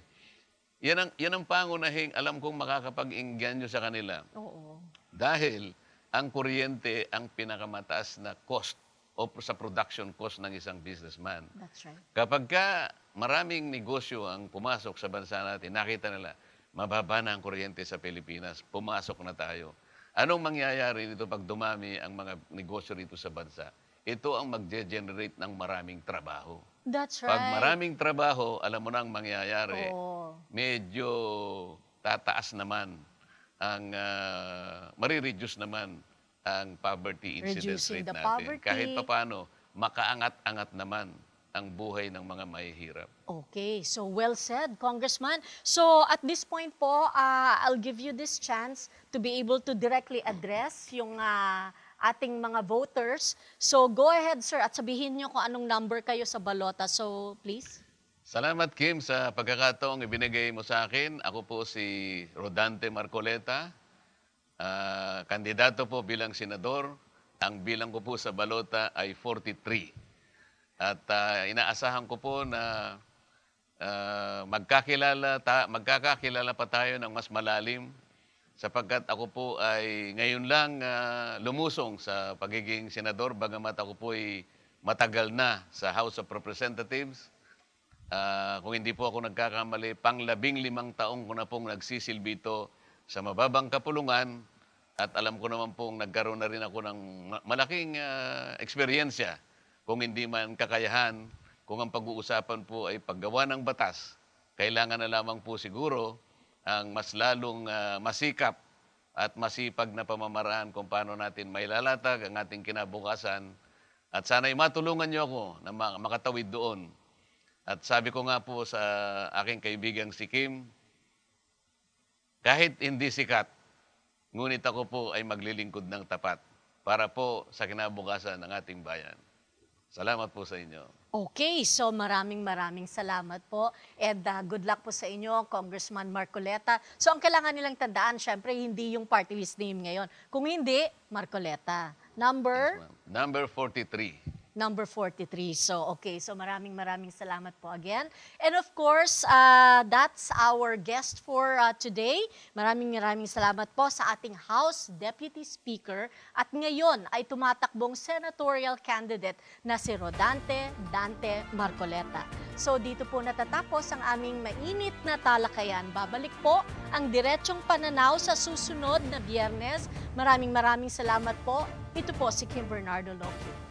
yan ang, yan ang pangunahing alam kong makakapag-ingganyo sa kanila. Oo. Dahil ang kuryente ang pinakamataas na cost o sa production cost ng isang businessman. That's right. Kapag ka maraming negosyo ang pumasok sa bansa natin. Nakita nila, mababa na ang kuryente sa Pilipinas. Pumasok na tayo. Anong mangyayari dito pag dumami ang mga negosyo rito sa bansa? Ito ang magje-generate ng maraming trabaho. That's right. Pag maraming trabaho, alam mo na ang mangyayari. Oo. Medyo tataas naman ang uh, marireduce naman ang poverty incidence Reducing rate natin. Poverty. Kahit paano, makaangat-angat naman ang buhay ng mga mahihirap. Okay, so well said, Congressman. So at this point po, uh, I'll give you this chance to be able to directly address yung uh, ating mga voters. So go ahead, sir, at sabihin niyo kung anong number kayo sa balota. So please. Salamat, Kim, sa pagkakataong ibinigay mo sa akin. Ako po si Rodante Marcoleta, uh, kandidato po bilang senador. Ang bilang ko po sa balota ay 43. At uh, inaasahan ko po na uh, magkakilala, ta- magkakakilala pa tayo ng mas malalim sapagkat ako po ay ngayon lang uh, lumusong sa pagiging senador bagamat ako po ay matagal na sa House of Representatives. Uh, kung hindi po ako nagkakamali, pang labing limang taong ko na pong nagsisilbito sa mababang kapulungan at alam ko naman pong nagkaroon na rin ako ng malaking uh, eksperyensya kung hindi man kakayahan, kung ang pag-uusapan po ay paggawa ng batas, kailangan na lamang po siguro ang mas lalong uh, masikap at masipag na pamamaraan kung paano natin mailalatag ang ating kinabukasan. At sana'y matulungan niyo ako na makatawid doon. At sabi ko nga po sa aking kaibigang si Kim, kahit hindi sikat, ngunit ako po ay maglilingkod ng tapat para po sa kinabukasan ng ating bayan. Salamat po sa inyo. Okay, so maraming maraming salamat po. And uh, good luck po sa inyo, Congressman Marcoleta. So ang kailangan nilang tandaan, syempre, hindi yung party list name ngayon. Kung hindi, Marcoleta. Number? Yes, Number 43 number 43. So, okay. So, maraming maraming salamat po again. And of course, uh, that's our guest for uh, today. Maraming maraming salamat po sa ating House Deputy Speaker at ngayon ay tumatakbong senatorial candidate na si Rodante Dante Marcoleta. So, dito po natatapos ang aming mainit na talakayan. Babalik po ang diretsyong pananaw sa susunod na biyernes. Maraming maraming salamat po. Ito po si Kim Bernardo Lopez.